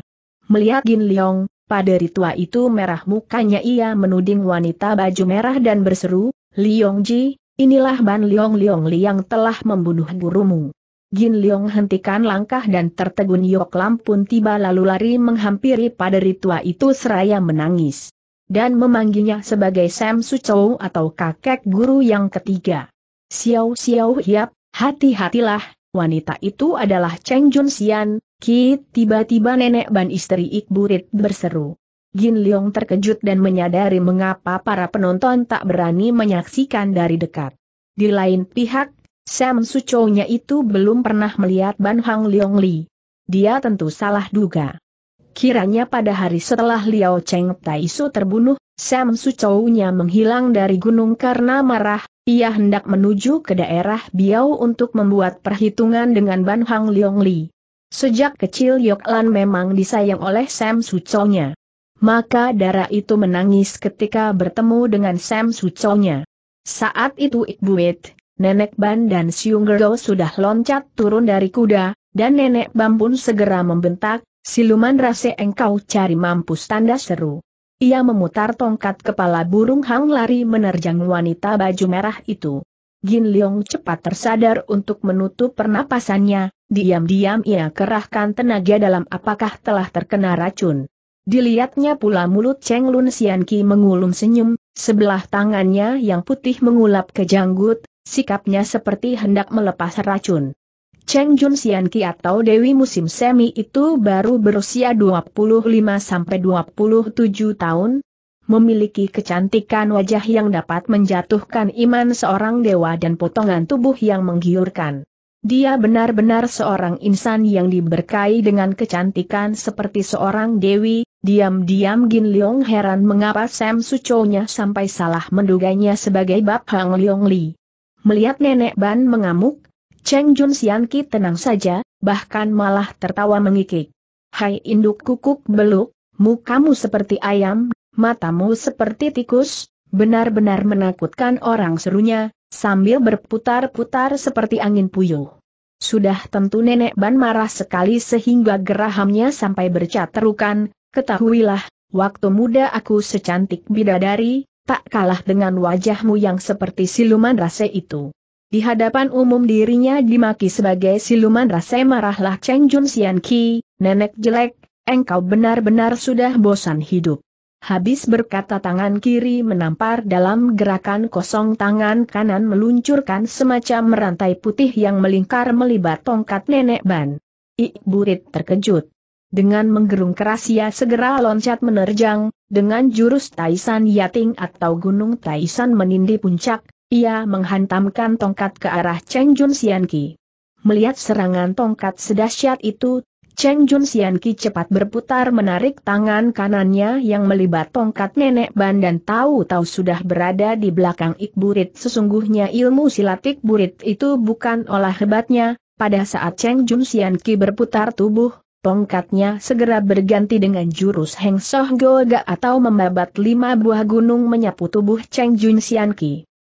Melihat Gin Leong, pada ritua itu merah mukanya ia menuding wanita baju merah dan berseru, Liong Ji, inilah Ban Liong Liong Li yang telah membunuh gurumu. Jin Liong hentikan langkah dan tertegun Yok Lam pun tiba lalu lari menghampiri pada ritua itu seraya menangis. Dan memanggilnya sebagai Sam Chou atau kakek guru yang ketiga. Xiao Xiao Hiap, hati-hatilah, wanita itu adalah Cheng Jun Xian, Kit tiba-tiba nenek ban istri Ikburit berseru. Jin Leong terkejut dan menyadari mengapa para penonton tak berani menyaksikan dari dekat. Di lain pihak, Sam Suconya itu belum pernah melihat Ban Hang Leong Li. Dia tentu salah duga. Kiranya pada hari setelah Liao Cheng Tai Su terbunuh, Sam Suconya menghilang dari gunung karena marah, ia hendak menuju ke daerah Biao untuk membuat perhitungan dengan Ban Hang Leong Li. Sejak kecil Yoklan memang disayang oleh Sam Sucolnya. Maka darah itu menangis ketika bertemu dengan Sam Sucolnya. Saat itu Ikbuit, Nenek Ban dan Siunggerdo sudah loncat turun dari kuda, dan Nenek Ban pun segera membentak, siluman rase engkau cari mampus tanda seru. Ia memutar tongkat kepala burung hang lari menerjang wanita baju merah itu. Gin Leong cepat tersadar untuk menutup pernapasannya, diam-diam ia kerahkan tenaga dalam apakah telah terkena racun. Dilihatnya pula mulut Cheng Lun Sian Ki mengulum senyum, sebelah tangannya yang putih mengulap ke janggut, sikapnya seperti hendak melepas racun. Cheng Jun Sian Ki atau Dewi Musim Semi itu baru berusia 25-27 tahun, memiliki kecantikan wajah yang dapat menjatuhkan iman seorang dewa dan potongan tubuh yang menggiurkan. Dia benar-benar seorang insan yang diberkahi dengan kecantikan seperti seorang dewi, diam-diam Gin Leong heran mengapa Sam Suconya sampai salah menduganya sebagai Bab Hang Leong Li. Melihat nenek Ban mengamuk, Cheng Jun Sian tenang saja, bahkan malah tertawa mengikik. Hai induk kukuk beluk, mukamu seperti ayam, matamu seperti tikus, benar-benar menakutkan orang serunya, sambil berputar-putar seperti angin puyuh. Sudah tentu nenek Ban marah sekali sehingga gerahamnya sampai bercaterukan, ketahuilah, waktu muda aku secantik bidadari, tak kalah dengan wajahmu yang seperti siluman rase itu. Di hadapan umum dirinya dimaki sebagai siluman rase marahlah Cheng Jun Xian Ki, nenek jelek, engkau benar-benar sudah bosan hidup. Habis berkata tangan kiri menampar dalam gerakan kosong tangan kanan meluncurkan semacam merantai putih yang melingkar melibat tongkat nenek ban. Ik burit terkejut. Dengan menggerung keras ia segera loncat menerjang, dengan jurus Taisan Yating atau Gunung Taisan menindi puncak, ia menghantamkan tongkat ke arah Cheng Jun Ki. Melihat serangan tongkat sedahsyat itu, Cheng Jun Sian cepat berputar menarik tangan kanannya yang melibat tongkat nenek ban dan tahu-tahu sudah berada di belakang ikburit. Sesungguhnya ilmu silat ikburit itu bukan olah hebatnya, pada saat Cheng Jun Sian berputar tubuh, tongkatnya segera berganti dengan jurus Heng Soh Goga atau membabat lima buah gunung menyapu tubuh Cheng Jun Sian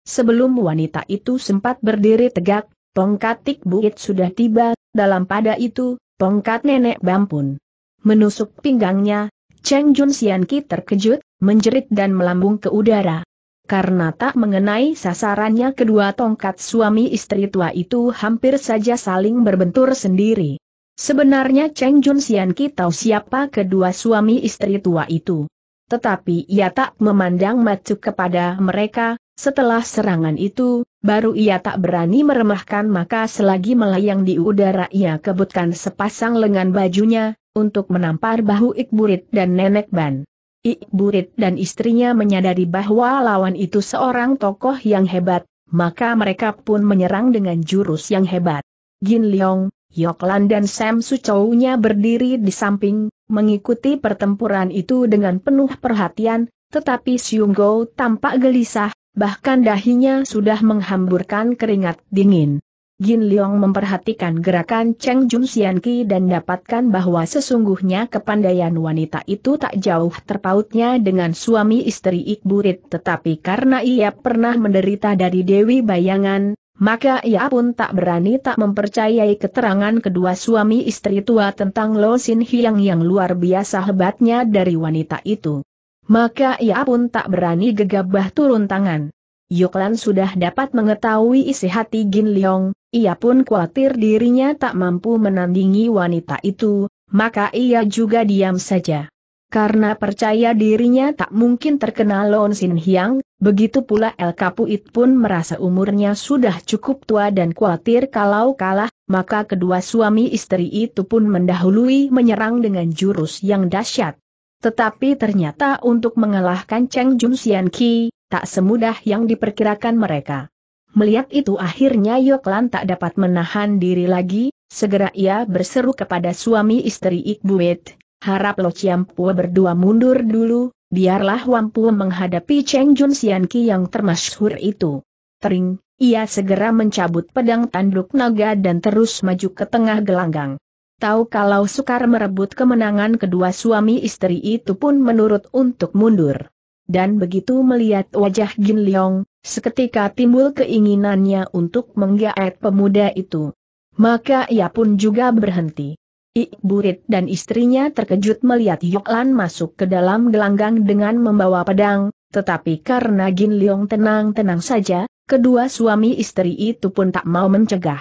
Sebelum wanita itu sempat berdiri tegak, tongkat ikburit sudah tiba, dalam pada itu, Tongkat nenek Bampun. Menusuk pinggangnya, Cheng Jun Sianki terkejut, menjerit dan melambung ke udara. Karena tak mengenai sasarannya kedua tongkat suami istri tua itu hampir saja saling berbentur sendiri. Sebenarnya Cheng Jun Sianki tahu siapa kedua suami istri tua itu tetapi ia tak memandang macu kepada mereka, setelah serangan itu, baru ia tak berani meremahkan. maka selagi melayang di udara ia kebutkan sepasang lengan bajunya, untuk menampar bahu Ikburit dan Nenek Ban. Ikburit dan istrinya menyadari bahwa lawan itu seorang tokoh yang hebat, maka mereka pun menyerang dengan jurus yang hebat. Gin Leong, Yoklan dan Sam Sucownya berdiri di samping, mengikuti pertempuran itu dengan penuh perhatian, tetapi Siung Go tampak gelisah, bahkan dahinya sudah menghamburkan keringat dingin. Jin Leong memperhatikan gerakan Cheng Jun Ki dan dapatkan bahwa sesungguhnya kepandaian wanita itu tak jauh terpautnya dengan suami istri Ikburit tetapi karena ia pernah menderita dari Dewi Bayangan, maka ia pun tak berani tak mempercayai keterangan kedua suami istri tua tentang Lo Sin Hyang yang luar biasa hebatnya dari wanita itu. Maka ia pun tak berani gegabah turun tangan. Yuklan sudah dapat mengetahui isi hati Gin Leong, ia pun khawatir dirinya tak mampu menandingi wanita itu, maka ia juga diam saja. Karena percaya dirinya tak mungkin terkenal Lon Sin Hyang, Begitu pula El Capuit pun merasa umurnya sudah cukup tua dan khawatir kalau kalah, maka kedua suami istri itu pun mendahului menyerang dengan jurus yang dahsyat. Tetapi ternyata untuk mengalahkan Cheng Jun Xian Qi, tak semudah yang diperkirakan mereka. Melihat itu akhirnya Yoklan tak dapat menahan diri lagi, segera ia berseru kepada suami istri Ikbuet, harap Lo Pua berdua mundur dulu, biarlah Wampu menghadapi Cheng Jun Xianqi yang termasyhur itu. Tering, ia segera mencabut pedang tanduk naga dan terus maju ke tengah gelanggang. Tahu kalau sukar merebut kemenangan kedua suami istri itu pun menurut untuk mundur. Dan begitu melihat wajah Jin Leong, seketika timbul keinginannya untuk menggaet pemuda itu. Maka ia pun juga berhenti. Iburit dan istrinya terkejut melihat Yoklan masuk ke dalam gelanggang dengan membawa pedang, tetapi karena Gin Leong tenang-tenang saja, kedua suami istri itu pun tak mau mencegah.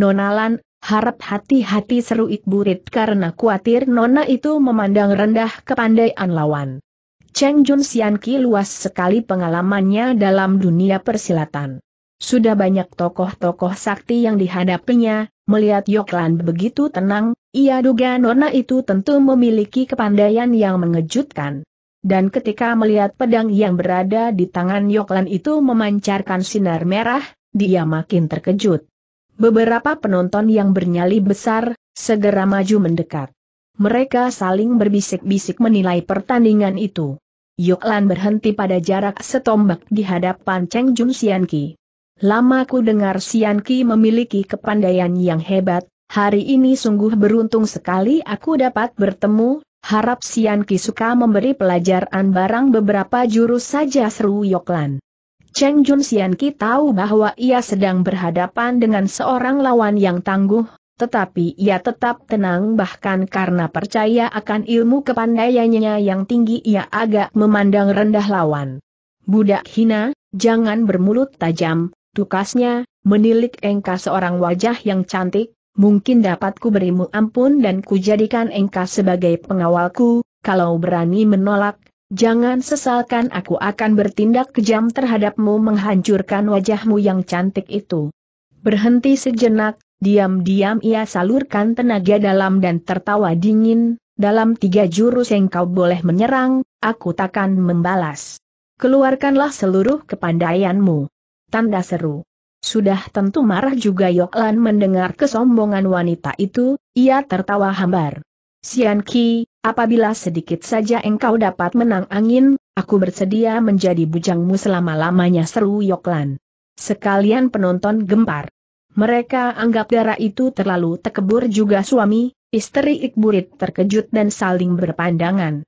Nonalan, harap hati-hati seru Iburit karena khawatir Nona itu memandang rendah kepandaian lawan. Cheng Jun Xianqi luas sekali pengalamannya dalam dunia persilatan. Sudah banyak tokoh-tokoh sakti yang dihadapinya, melihat Yoklan begitu tenang, ia duga nona itu tentu memiliki kepandaian yang mengejutkan. Dan ketika melihat pedang yang berada di tangan Yoklan itu memancarkan sinar merah, dia makin terkejut. Beberapa penonton yang bernyali besar, segera maju mendekat. Mereka saling berbisik-bisik menilai pertandingan itu. Yoklan berhenti pada jarak setombak di hadapan Cheng Jun Ki. Lama ku dengar Sianki memiliki kepandaian yang hebat, Hari ini sungguh beruntung sekali aku dapat bertemu, harap Sian Ki suka memberi pelajaran barang beberapa jurus saja seru Yoklan. Cheng Jun Sian Ki tahu bahwa ia sedang berhadapan dengan seorang lawan yang tangguh, tetapi ia tetap tenang bahkan karena percaya akan ilmu kepandaiannya yang tinggi ia agak memandang rendah lawan. Budak hina, jangan bermulut tajam, tukasnya, menilik engka seorang wajah yang cantik, mungkin dapat ku berimu ampun dan ku jadikan engkau sebagai pengawalku, kalau berani menolak, jangan sesalkan aku akan bertindak kejam terhadapmu menghancurkan wajahmu yang cantik itu. Berhenti sejenak, diam-diam ia salurkan tenaga dalam dan tertawa dingin, dalam tiga jurus yang kau boleh menyerang, aku takkan membalas. Keluarkanlah seluruh kepandaianmu. Tanda seru. Sudah tentu marah juga Yoklan mendengar kesombongan wanita itu, ia tertawa hambar. Sian Ki, apabila sedikit saja engkau dapat menang angin, aku bersedia menjadi bujangmu selama-lamanya seru Yoklan. Sekalian penonton gempar. Mereka anggap darah itu terlalu tekebur juga suami, istri Ikburit terkejut dan saling berpandangan.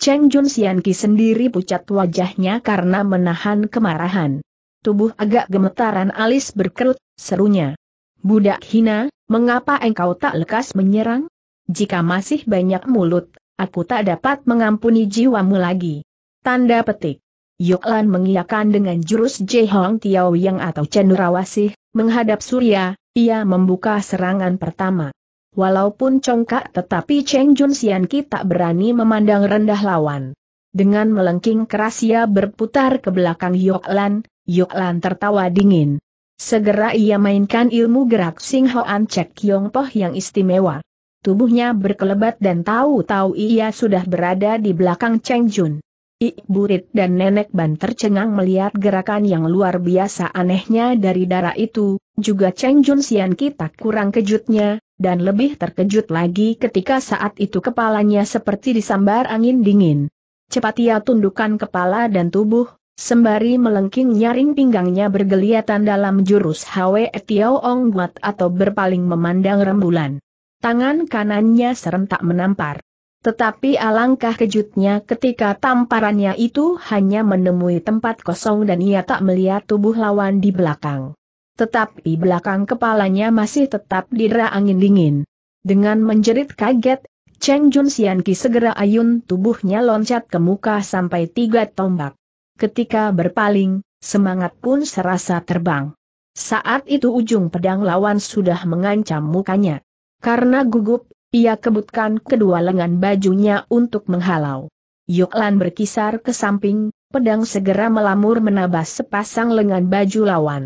Cheng Jun Ki sendiri pucat wajahnya karena menahan kemarahan tubuh agak gemetaran alis berkerut, serunya. Budak hina, mengapa engkau tak lekas menyerang? Jika masih banyak mulut, aku tak dapat mengampuni jiwamu lagi. Tanda petik. Yoklan mengiakan dengan jurus Jehong Tiao yang atau Cendurawasih, menghadap Surya, ia membuka serangan pertama. Walaupun congkak tetapi Cheng Jun Sian tak berani memandang rendah lawan. Dengan melengking keras ia berputar ke belakang Yoklan, Yuk Lan tertawa dingin. Segera ia mainkan ilmu gerak Sing Hoan Cek Yong Poh yang istimewa. Tubuhnya berkelebat dan tahu-tahu ia sudah berada di belakang Cheng Jun. Ibu Rit dan nenek Ban tercengang melihat gerakan yang luar biasa anehnya dari darah itu, juga Cheng Jun Sian kita kurang kejutnya, dan lebih terkejut lagi ketika saat itu kepalanya seperti disambar angin dingin. Cepat ia tundukkan kepala dan tubuh, Sembari melengking nyaring pinggangnya bergeliatan dalam jurus Hwe Tiao Ong Guat atau berpaling memandang rembulan. Tangan kanannya serentak menampar. Tetapi alangkah kejutnya ketika tamparannya itu hanya menemui tempat kosong dan ia tak melihat tubuh lawan di belakang. Tetapi belakang kepalanya masih tetap didera angin dingin. Dengan menjerit kaget, Cheng Jun Xianqi segera ayun tubuhnya loncat ke muka sampai tiga tombak. Ketika berpaling, semangat pun serasa terbang. Saat itu ujung pedang lawan sudah mengancam mukanya. Karena gugup, ia kebutkan kedua lengan bajunya untuk menghalau. Yuklan berkisar ke samping, pedang segera melamur menabas sepasang lengan baju lawan.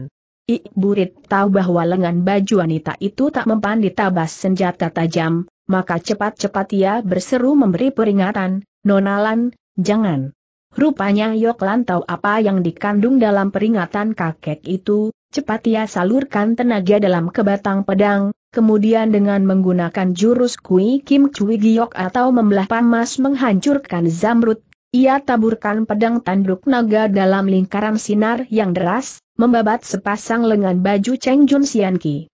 Iburit tahu bahwa lengan baju wanita itu tak mempan ditabas senjata tajam, maka cepat-cepat ia berseru memberi peringatan, Nonalan, jangan. Rupanya Yoklan tahu apa yang dikandung dalam peringatan kakek itu, cepat ia salurkan tenaga dalam kebatang pedang, kemudian dengan menggunakan jurus Kui Kim Cui Giok atau membelah pamas menghancurkan zamrud, ia taburkan pedang tanduk naga dalam lingkaran sinar yang deras, membabat sepasang lengan baju Cheng Jun Sianki.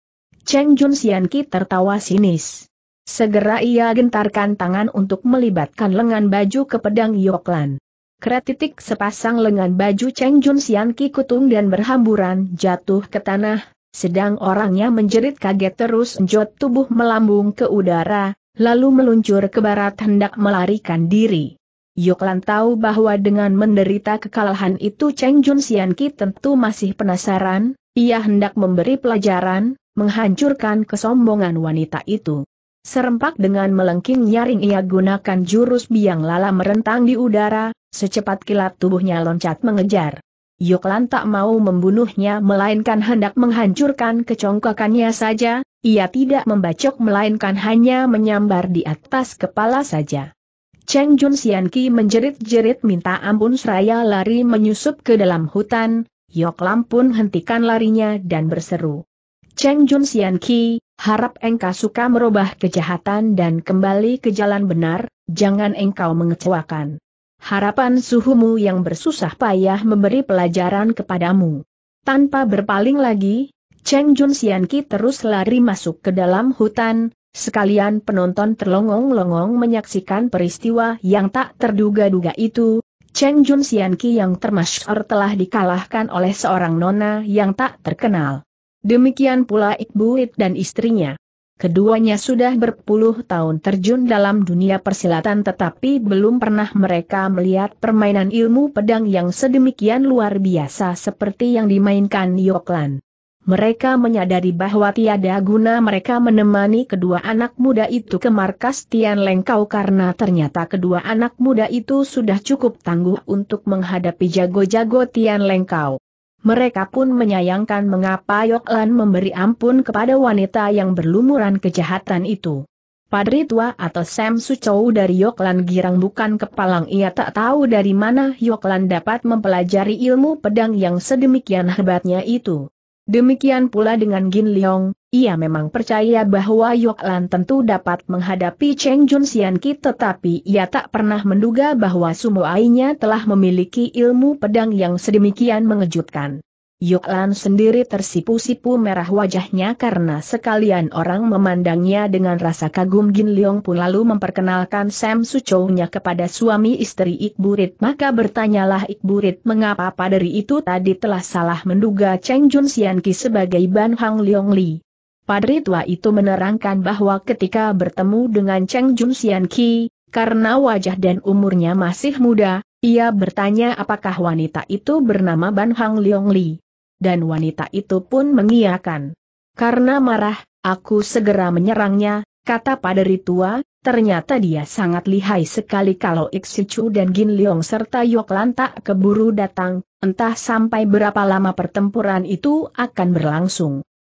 Cheng Jun Sianki tertawa sinis. Segera ia gentarkan tangan untuk melibatkan lengan baju ke pedang Yoklan. Kretitik sepasang lengan baju Cheng Jun Sian Ki Kutung dan berhamburan jatuh ke tanah, sedang orangnya menjerit kaget terus njot tubuh melambung ke udara, lalu meluncur ke barat hendak melarikan diri. Yoklan tahu bahwa dengan menderita kekalahan itu Cheng Jun Sian Ki tentu masih penasaran, ia hendak memberi pelajaran, menghancurkan kesombongan wanita itu. Serempak dengan melengking nyaring ia gunakan jurus biang lala merentang di udara, secepat kilat tubuhnya loncat mengejar. Yoklan tak mau membunuhnya melainkan hendak menghancurkan kecongkakannya saja, ia tidak membacok melainkan hanya menyambar di atas kepala saja. Cheng Jun Xianqi menjerit-jerit minta ampun seraya lari menyusup ke dalam hutan, Yoklan pun hentikan larinya dan berseru. Cheng Jun Xianqi, Harap engkau suka merubah kejahatan dan kembali ke jalan benar, jangan engkau mengecewakan. Harapan suhumu yang bersusah payah memberi pelajaran kepadamu. Tanpa berpaling lagi, Cheng Jun Sianki terus lari masuk ke dalam hutan, sekalian penonton terlongong-longong menyaksikan peristiwa yang tak terduga-duga itu, Cheng Jun Sianki yang termasyur telah dikalahkan oleh seorang nona yang tak terkenal. Demikian pula Iqbuit dan istrinya. Keduanya sudah berpuluh tahun terjun dalam dunia persilatan tetapi belum pernah mereka melihat permainan ilmu pedang yang sedemikian luar biasa seperti yang dimainkan Yoklan. Mereka menyadari bahwa tiada guna mereka menemani kedua anak muda itu ke markas Tian Lengkau karena ternyata kedua anak muda itu sudah cukup tangguh untuk menghadapi jago-jago Tian Lengkau. Mereka pun menyayangkan mengapa Yoklan memberi ampun kepada wanita yang berlumuran kejahatan itu. Padri tua atau Sam Sucou dari Yoklan girang bukan kepalang ia tak tahu dari mana Yoklan dapat mempelajari ilmu pedang yang sedemikian hebatnya itu. Demikian pula dengan Gin Leong, ia memang percaya bahwa Yok Lan tentu dapat menghadapi Cheng Jun Sian Ki tetapi ia tak pernah menduga bahwa Sumo Ainya telah memiliki ilmu pedang yang sedemikian mengejutkan. Yok Lan sendiri tersipu-sipu merah wajahnya karena sekalian orang memandangnya dengan rasa kagum Gin Leong pun lalu memperkenalkan Sam Suchou-nya kepada suami istri Ikburit maka bertanyalah Ikburit mengapa paderi itu tadi telah salah menduga Cheng Jun Sian Ki sebagai Ban Hang Leong Li. Padri tua itu menerangkan bahwa ketika bertemu dengan Cheng Jun Xian Qi, karena wajah dan umurnya masih muda, ia bertanya apakah wanita itu bernama Ban Hang Leong Li. Dan wanita itu pun mengiyakan. Karena marah, aku segera menyerangnya, kata padri tua, ternyata dia sangat lihai sekali kalau Iksicu dan Gin Leong serta Yok Lantak keburu datang, entah sampai berapa lama pertempuran itu akan berlangsung.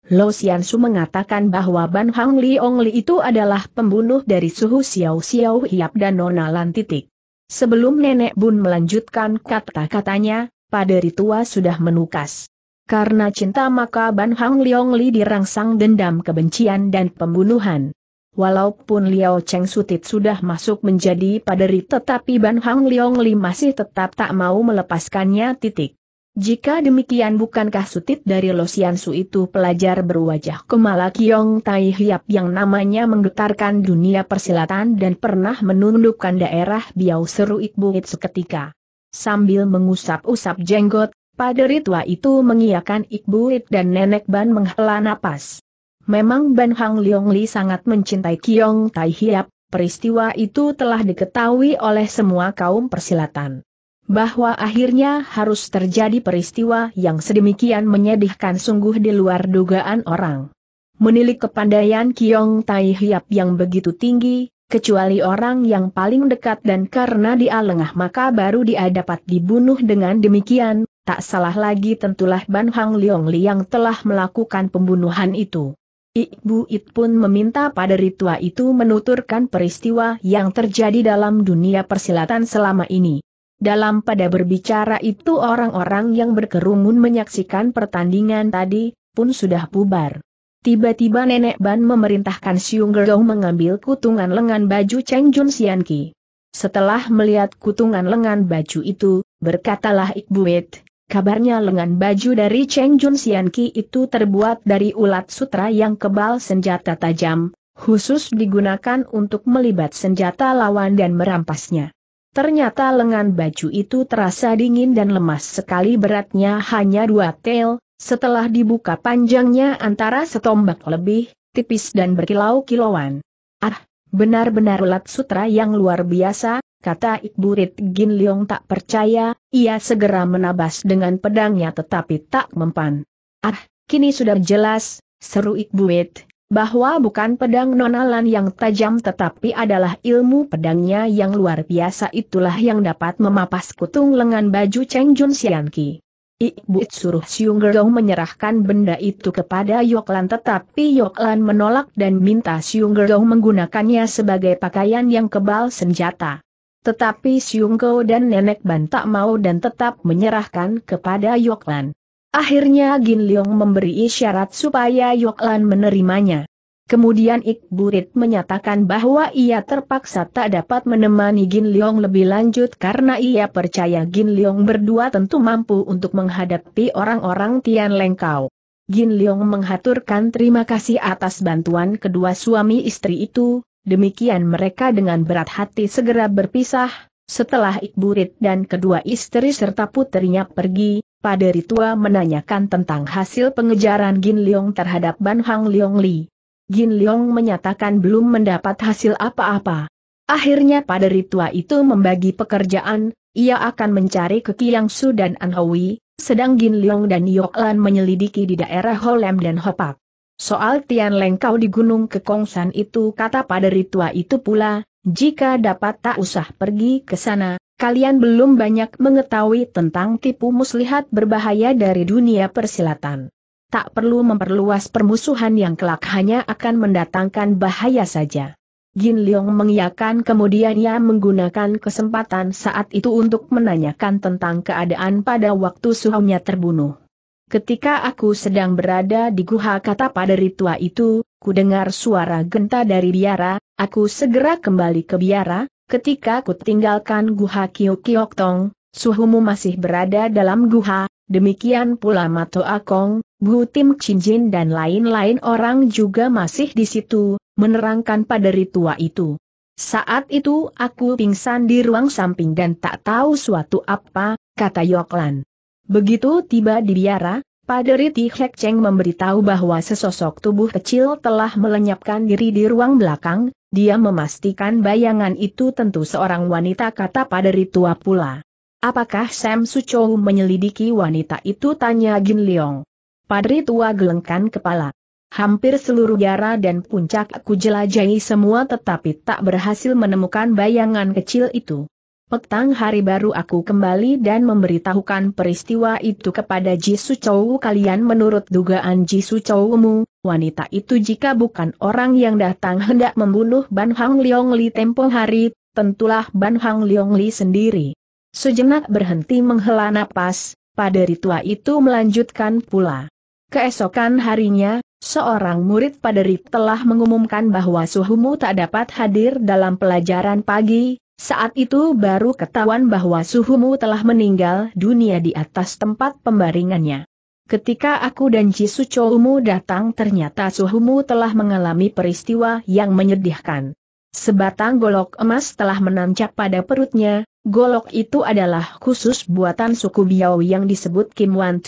Lo Su mengatakan bahwa Ban Hang Ong Li itu adalah pembunuh dari suhu Xiao Xiao Hiap dan Nona Lan titik. Sebelum Nenek Bun melanjutkan kata-katanya, pada tua sudah menukas. Karena cinta maka Ban Hang Ong Li dirangsang dendam kebencian dan pembunuhan. Walaupun Liao Cheng Sutit sudah masuk menjadi paderi tetapi Ban Hang Liong Li masih tetap tak mau melepaskannya titik. Jika demikian bukankah sutit dari Su itu pelajar berwajah kemala Kiong Tai Hiap yang namanya menggetarkan dunia persilatan dan pernah menundukkan daerah Biau Seru Ikbuit seketika. Sambil mengusap-usap jenggot, paderi tua itu mengiakan Ikbuit dan Nenek Ban menghela napas. Memang Ban Hang Leong Li sangat mencintai Kiong Tai Hiap, peristiwa itu telah diketahui oleh semua kaum persilatan bahwa akhirnya harus terjadi peristiwa yang sedemikian menyedihkan sungguh di luar dugaan orang. Menilik kepandaian Kiong Tai Hiap yang begitu tinggi, kecuali orang yang paling dekat dan karena dia lengah maka baru dia dapat dibunuh dengan demikian, tak salah lagi tentulah Ban Hang Leong Liang telah melakukan pembunuhan itu. Ibu It pun meminta pada Ritua itu menuturkan peristiwa yang terjadi dalam dunia persilatan selama ini. Dalam pada berbicara itu orang-orang yang berkerumun menyaksikan pertandingan tadi, pun sudah bubar. Tiba-tiba Nenek Ban memerintahkan Siung Gerong mengambil kutungan lengan baju Cheng Jun Sianki. Setelah melihat kutungan lengan baju itu, berkatalah Ikbuet, kabarnya lengan baju dari Cheng Jun Sianki itu terbuat dari ulat sutra yang kebal senjata tajam, khusus digunakan untuk melibat senjata lawan dan merampasnya. Ternyata lengan baju itu terasa dingin dan lemas sekali beratnya hanya dua tel, setelah dibuka panjangnya antara setombak lebih, tipis dan berkilau-kilauan. Ah, benar-benar ulat sutra yang luar biasa, kata Ikburit Gin Leong tak percaya, ia segera menabas dengan pedangnya tetapi tak mempan. Ah, kini sudah jelas, seru Ikburit, bahwa bukan pedang nonalan yang tajam tetapi adalah ilmu pedangnya yang luar biasa itulah yang dapat memapas kutung lengan baju Cheng Jun Sianki. Ibu suruh Siung Gerong menyerahkan benda itu kepada Yoklan tetapi Yoklan menolak dan minta Siung Gerong menggunakannya sebagai pakaian yang kebal senjata. Tetapi Siung Go dan Nenek Ban tak mau dan tetap menyerahkan kepada Yoklan. Akhirnya Gin Leong memberi isyarat supaya Yoklan menerimanya. Kemudian Ik Burit menyatakan bahwa ia terpaksa tak dapat menemani Gin Leong lebih lanjut karena ia percaya Gin Leong berdua tentu mampu untuk menghadapi orang-orang Tian Lengkau. Gin Leong menghaturkan terima kasih atas bantuan kedua suami istri itu, demikian mereka dengan berat hati segera berpisah, setelah Ik Burit dan kedua istri serta putrinya pergi, Paderi tua menanyakan tentang hasil pengejaran Gin Leong terhadap Ban Hang Leong Li. Gin Leong menyatakan belum mendapat hasil apa-apa. Akhirnya pada ritual itu membagi pekerjaan, ia akan mencari ke Su dan An Hui, sedang Gin Leong dan Lan menyelidiki di daerah Holem dan Hopak. Soal Tian Lengkau di Gunung Kekongsan itu kata pada ritual itu pula, jika dapat tak usah pergi ke sana, kalian belum banyak mengetahui tentang tipu muslihat berbahaya dari dunia persilatan. Tak perlu memperluas permusuhan yang kelak hanya akan mendatangkan bahaya saja. Jin Leong mengiyakan kemudian ia menggunakan kesempatan saat itu untuk menanyakan tentang keadaan pada waktu suhunya terbunuh. Ketika aku sedang berada di guha kata pada tua itu, ku dengar suara genta dari biara, aku segera kembali ke biara, Ketika ku tinggalkan Guha Kiok Tong, suhumu masih berada dalam Guha, demikian pula Mato Akong, Bu Tim Cinjin dan lain-lain orang juga masih di situ, menerangkan pada ritua itu. Saat itu aku pingsan di ruang samping dan tak tahu suatu apa, kata Yoklan. Begitu tiba di biara, Paderi Ti Hek Cheng memberitahu bahwa sesosok tubuh kecil telah melenyapkan diri di ruang belakang, dia memastikan bayangan itu tentu seorang wanita kata pada tua pula. Apakah Sam Suchou menyelidiki wanita itu tanya Jin Leong. Padri tua gelengkan kepala. Hampir seluruh Yara dan puncak aku jelajahi semua tetapi tak berhasil menemukan bayangan kecil itu. Petang hari baru aku kembali dan memberitahukan peristiwa itu kepada Jisu Chou kalian menurut dugaan Jisu mu, wanita itu jika bukan orang yang datang hendak membunuh Ban Hang Leong Li tempo hari, tentulah Ban Hang Leong Li sendiri. Sejenak berhenti menghela napas, pada ritual itu melanjutkan pula. Keesokan harinya, seorang murid Paderit telah mengumumkan bahwa Suhumu tak dapat hadir dalam pelajaran pagi, saat itu baru ketahuan bahwa Suhumu telah meninggal dunia di atas tempat pembaringannya. Ketika aku dan Jisu Choumu datang ternyata Suhumu telah mengalami peristiwa yang menyedihkan. Sebatang golok emas telah menancap pada perutnya, golok itu adalah khusus buatan suku Biao yang disebut Kim Wan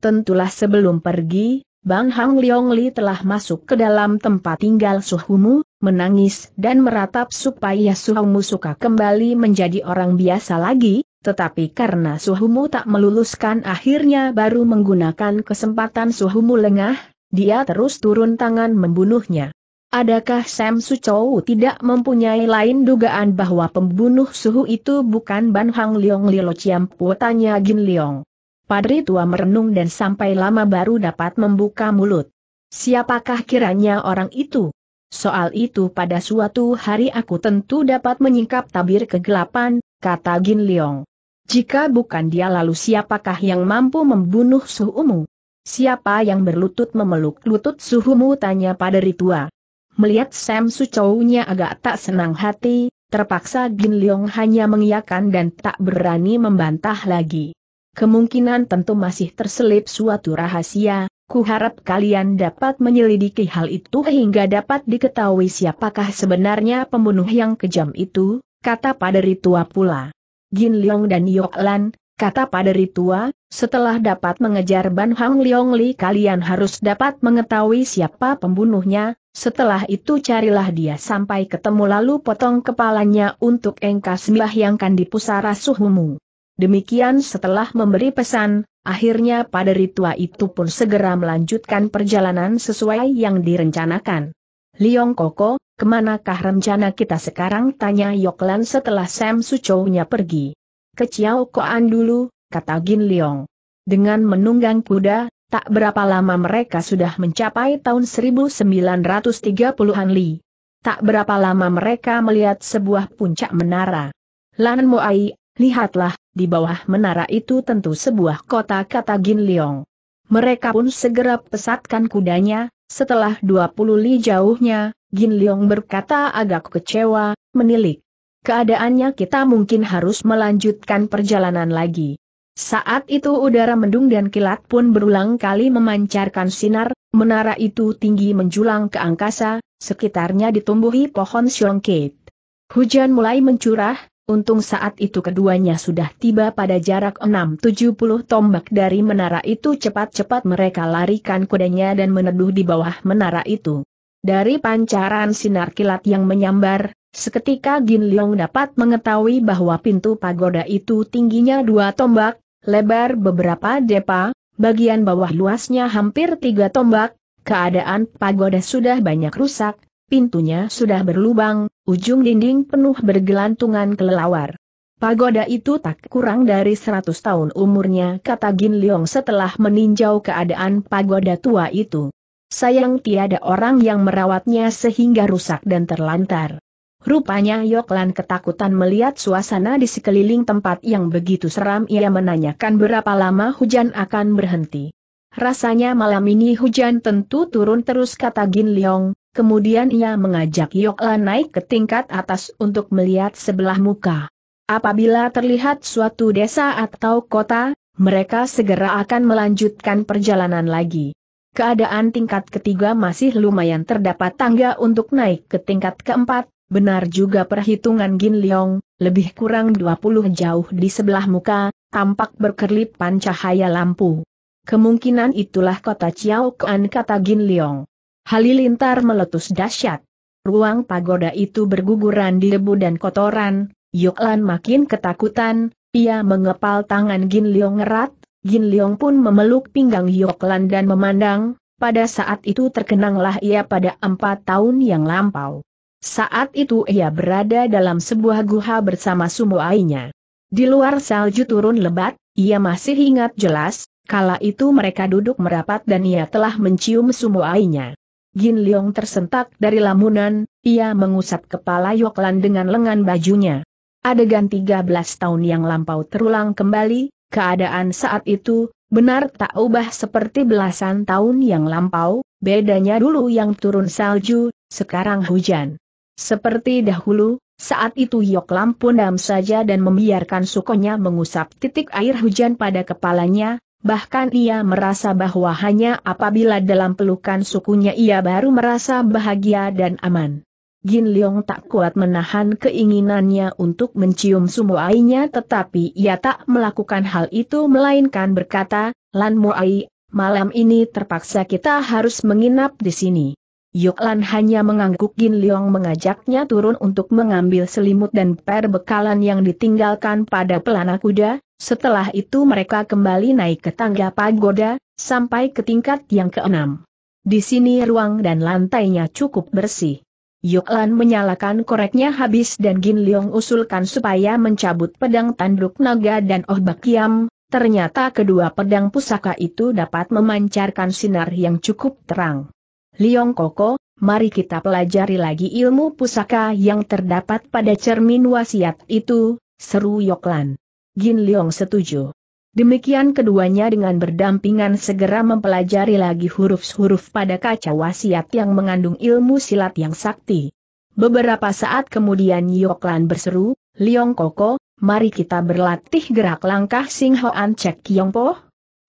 Tentulah sebelum pergi, Bang Hang Leong Li telah masuk ke dalam tempat tinggal Suhumu, menangis dan meratap supaya Suhumu suka kembali menjadi orang biasa lagi, tetapi karena Suhumu tak meluluskan akhirnya baru menggunakan kesempatan Suhumu lengah, dia terus turun tangan membunuhnya. Adakah Sam Su Chou tidak mempunyai lain dugaan bahwa pembunuh Suhu itu bukan Ban Hang Leong Lo Chiam Tanya Gin Leong? Padri tua merenung dan sampai lama baru dapat membuka mulut. Siapakah kiranya orang itu? Soal itu pada suatu hari aku tentu dapat menyingkap tabir kegelapan, kata Gin Leong. Jika bukan dia lalu siapakah yang mampu membunuh suhumu? Siapa yang berlutut memeluk lutut suhumu tanya pada Ritua. Melihat Sam Sucownya agak tak senang hati, terpaksa Gin Leong hanya mengiyakan dan tak berani membantah lagi kemungkinan tentu masih terselip suatu rahasia, kuharap kalian dapat menyelidiki hal itu hingga dapat diketahui siapakah sebenarnya pembunuh yang kejam itu, kata paderi tua pula. Jin Leong dan Yok Lan, kata paderi tua, setelah dapat mengejar Ban Hang Leong Li kalian harus dapat mengetahui siapa pembunuhnya, setelah itu carilah dia sampai ketemu lalu potong kepalanya untuk engkas sembahyangkan di pusara suhumu. Demikian setelah memberi pesan, akhirnya pada ritua itu pun segera melanjutkan perjalanan sesuai yang direncanakan. Liong Koko, kemanakah rencana kita sekarang? Tanya Yoklan setelah Sam Sucownya pergi. Ke Chiao Koan dulu, kata Gin Liong. Dengan menunggang kuda, tak berapa lama mereka sudah mencapai tahun 1930-an Li. Tak berapa lama mereka melihat sebuah puncak menara. Lan Moai Lihatlah, di bawah menara itu tentu sebuah kota kata Gin Leong. Mereka pun segera pesatkan kudanya, setelah 20 li jauhnya, Gin Leong berkata agak kecewa, menilik. Keadaannya kita mungkin harus melanjutkan perjalanan lagi. Saat itu udara mendung dan kilat pun berulang kali memancarkan sinar, menara itu tinggi menjulang ke angkasa, sekitarnya ditumbuhi pohon siongkit. Hujan mulai mencurah, Untung saat itu keduanya sudah tiba pada jarak 670 tombak dari menara itu cepat-cepat mereka larikan kudanya dan meneduh di bawah menara itu. Dari pancaran sinar kilat yang menyambar, seketika Gin Leong dapat mengetahui bahwa pintu pagoda itu tingginya dua tombak, lebar beberapa depa, bagian bawah luasnya hampir tiga tombak, keadaan pagoda sudah banyak rusak, pintunya sudah berlubang, ujung dinding penuh bergelantungan kelelawar. Pagoda itu tak kurang dari 100 tahun umurnya kata Gin Leong setelah meninjau keadaan pagoda tua itu. Sayang tiada orang yang merawatnya sehingga rusak dan terlantar. Rupanya Yoklan ketakutan melihat suasana di sekeliling tempat yang begitu seram ia menanyakan berapa lama hujan akan berhenti. Rasanya malam ini hujan tentu turun terus kata Gin Leong, Kemudian ia mengajak Yokla naik ke tingkat atas untuk melihat sebelah muka. Apabila terlihat suatu desa atau kota, mereka segera akan melanjutkan perjalanan lagi. Keadaan tingkat ketiga masih lumayan terdapat tangga untuk naik ke tingkat keempat, benar juga perhitungan Gin Leong, lebih kurang 20 jauh di sebelah muka, tampak berkerlipan cahaya lampu. Kemungkinan itulah kota Chiao Kuan kata Gin Leong. Halilintar meletus dahsyat. Ruang pagoda itu berguguran di debu dan kotoran, Yoklan makin ketakutan, ia mengepal tangan Gin Leong erat, Gin Leong pun memeluk pinggang Yoklan dan memandang, pada saat itu terkenanglah ia pada empat tahun yang lampau. Saat itu ia berada dalam sebuah guha bersama sumuainya. Di luar salju turun lebat, ia masih ingat jelas, kala itu mereka duduk merapat dan ia telah mencium sumuainya. Gin Leong tersentak dari lamunan, ia mengusap kepala Yoklan dengan lengan bajunya. Adegan 13 tahun yang lampau terulang kembali, keadaan saat itu, benar tak ubah seperti belasan tahun yang lampau, bedanya dulu yang turun salju, sekarang hujan. Seperti dahulu, saat itu Yoklam pun dam saja dan membiarkan sukonya mengusap titik air hujan pada kepalanya, Bahkan ia merasa bahwa hanya apabila dalam pelukan sukunya ia baru merasa bahagia dan aman. Jin Leong tak kuat menahan keinginannya untuk mencium sumuainya tetapi ia tak melakukan hal itu melainkan berkata, Lan Muai, malam ini terpaksa kita harus menginap di sini. Yuk Lan hanya mengangguk Jin Leong mengajaknya turun untuk mengambil selimut dan perbekalan yang ditinggalkan pada pelana kuda, setelah itu mereka kembali naik ke tangga pagoda, sampai ke tingkat yang keenam. Di sini ruang dan lantainya cukup bersih. Yoklan menyalakan koreknya habis dan Gin Leong usulkan supaya mencabut pedang tanduk naga dan Oh Bakiam, ternyata kedua pedang pusaka itu dapat memancarkan sinar yang cukup terang. Leong Koko, mari kita pelajari lagi ilmu pusaka yang terdapat pada cermin wasiat itu, seru Yoklan. Gin Leong setuju. Demikian keduanya dengan berdampingan segera mempelajari lagi huruf-huruf pada kaca wasiat yang mengandung ilmu silat yang sakti. Beberapa saat kemudian Yoklan berseru, Liong Koko, mari kita berlatih gerak langkah Sing Hoan Cek Kiong Po.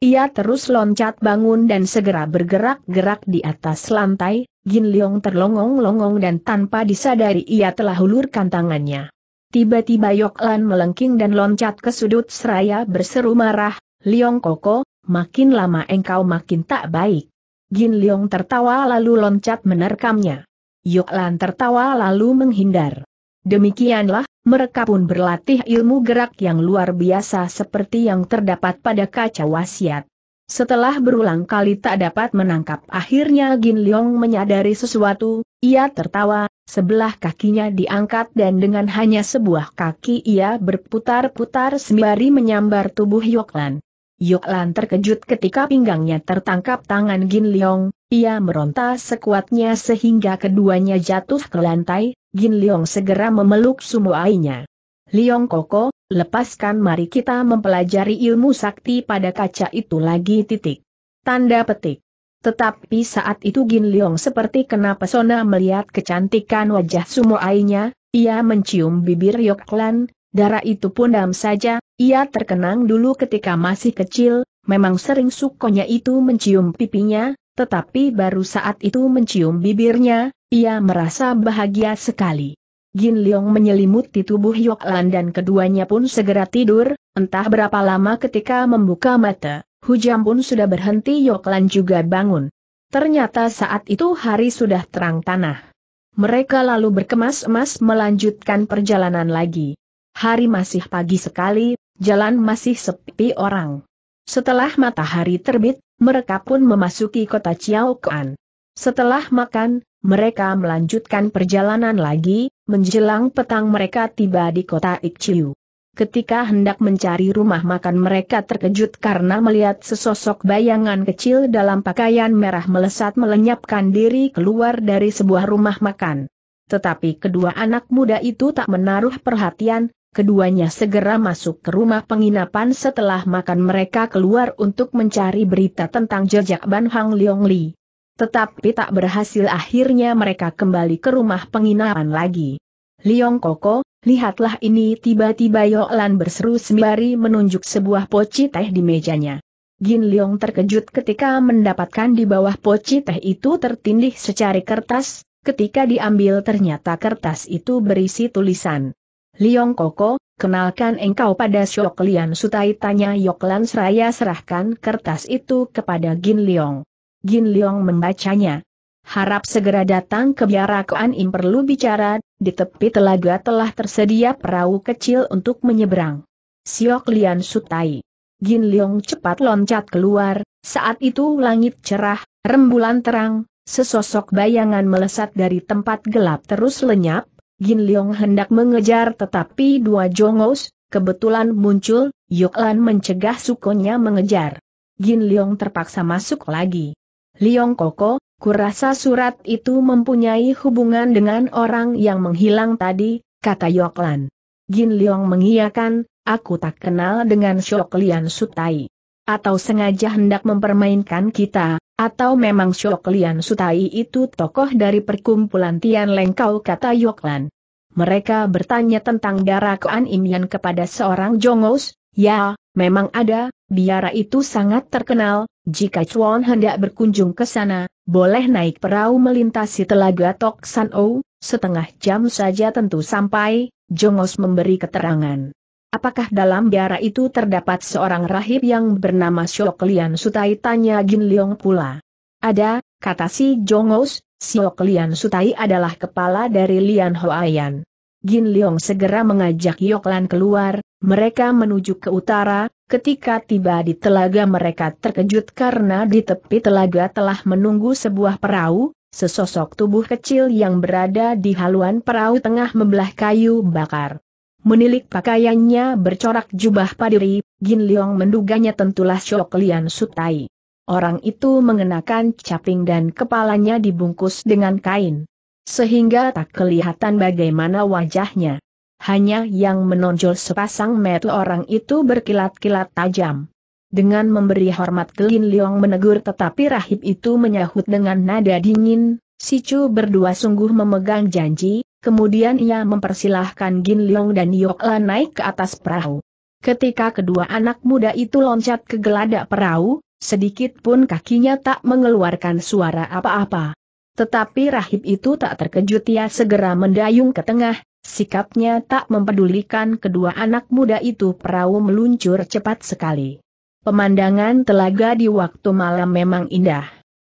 Ia terus loncat bangun dan segera bergerak-gerak di atas lantai, Gin Leong terlongong-longong dan tanpa disadari ia telah ulurkan tangannya. Tiba-tiba lan melengking dan loncat ke sudut seraya berseru marah, Liong Koko, makin lama engkau makin tak baik. Gin Liong tertawa lalu loncat menerkamnya. lan tertawa lalu menghindar. Demikianlah, mereka pun berlatih ilmu gerak yang luar biasa seperti yang terdapat pada kaca wasiat. Setelah berulang kali tak dapat menangkap akhirnya Gin Liong menyadari sesuatu, ia tertawa, sebelah kakinya diangkat dan dengan hanya sebuah kaki ia berputar-putar sembari menyambar tubuh Yoklan. Yoklan terkejut ketika pinggangnya tertangkap tangan Gin Leong, ia meronta sekuatnya sehingga keduanya jatuh ke lantai, Gin Leong segera memeluk sumuainya. Leong Koko, lepaskan mari kita mempelajari ilmu sakti pada kaca itu lagi titik. Tanda petik. Tetapi saat itu Gin Leong seperti kena pesona melihat kecantikan wajah sumoainya, ia mencium bibir Yoklan, darah itu pun dam saja, ia terkenang dulu ketika masih kecil, memang sering sukonya itu mencium pipinya, tetapi baru saat itu mencium bibirnya, ia merasa bahagia sekali. Gin Leong menyelimuti tubuh Yoklan dan keduanya pun segera tidur, entah berapa lama ketika membuka mata. Hujam pun sudah berhenti Yoklan juga bangun. Ternyata saat itu hari sudah terang tanah. Mereka lalu berkemas-emas melanjutkan perjalanan lagi. Hari masih pagi sekali, jalan masih sepi orang. Setelah matahari terbit, mereka pun memasuki kota Chiaokuan. Setelah makan, mereka melanjutkan perjalanan lagi, menjelang petang mereka tiba di kota Ikciu. Ketika hendak mencari rumah makan mereka terkejut karena melihat sesosok bayangan kecil dalam pakaian merah melesat melenyapkan diri keluar dari sebuah rumah makan. Tetapi kedua anak muda itu tak menaruh perhatian, keduanya segera masuk ke rumah penginapan setelah makan mereka keluar untuk mencari berita tentang jejak Ban Hang Leong Li. Tetapi tak berhasil akhirnya mereka kembali ke rumah penginapan lagi. Liong Koko, Lihatlah ini tiba-tiba Yolan berseru sembari menunjuk sebuah poci teh di mejanya. Gin Leong terkejut ketika mendapatkan di bawah poci teh itu tertindih secari kertas, ketika diambil ternyata kertas itu berisi tulisan. Leong Koko, kenalkan engkau pada Syok Lian Sutai tanya Yoklan seraya serahkan kertas itu kepada Gin Leong. Gin Leong membacanya. Harap segera datang ke biara Koan Im perlu bicara, di tepi telaga telah tersedia perahu kecil untuk menyeberang. Siok Lian Sutai. Gin Leong cepat loncat keluar, saat itu langit cerah, rembulan terang, sesosok bayangan melesat dari tempat gelap terus lenyap, Gin Leong hendak mengejar tetapi dua jongos, kebetulan muncul, Yuk Lan mencegah sukonya mengejar. Gin Leong terpaksa masuk lagi. Leong Koko, Kurasa surat itu mempunyai hubungan dengan orang yang menghilang tadi, kata Yoklan. Jin Liong mengiyakan, aku tak kenal dengan Syok Lian Sutai. Atau sengaja hendak mempermainkan kita, atau memang Syok Lian Sutai itu tokoh dari perkumpulan Tian Lengkau kata Yoklan. Mereka bertanya tentang darah Koan Imian kepada seorang Jongos, ya, memang ada, biara itu sangat terkenal, jika Chuan hendak berkunjung ke sana, boleh naik perahu melintasi telaga Tok San O, setengah jam saja tentu sampai, Jongos memberi keterangan. Apakah dalam biara itu terdapat seorang rahib yang bernama Siok Lian Sutai tanya Gin Leong pula. Ada, kata si Jongos, Siok Lian Sutai adalah kepala dari Lian Hoayan. Gin Leong segera mengajak Yoklan keluar, mereka menuju ke utara, Ketika tiba di telaga mereka terkejut karena di tepi telaga telah menunggu sebuah perahu, sesosok tubuh kecil yang berada di haluan perahu tengah membelah kayu bakar. Menilik pakaiannya bercorak jubah padiri, Gin Leong menduganya tentulah Shok Lian Sutai. Orang itu mengenakan caping dan kepalanya dibungkus dengan kain. Sehingga tak kelihatan bagaimana wajahnya hanya yang menonjol sepasang mata orang itu berkilat-kilat tajam. Dengan memberi hormat Lin Liong menegur tetapi rahib itu menyahut dengan nada dingin, si Chu berdua sungguh memegang janji, kemudian ia mempersilahkan Gin Liong dan Yok La naik ke atas perahu. Ketika kedua anak muda itu loncat ke geladak perahu, sedikit pun kakinya tak mengeluarkan suara apa-apa. Tetapi rahib itu tak terkejut ia segera mendayung ke tengah, Sikapnya tak mempedulikan kedua anak muda itu perahu meluncur cepat sekali. Pemandangan telaga di waktu malam memang indah.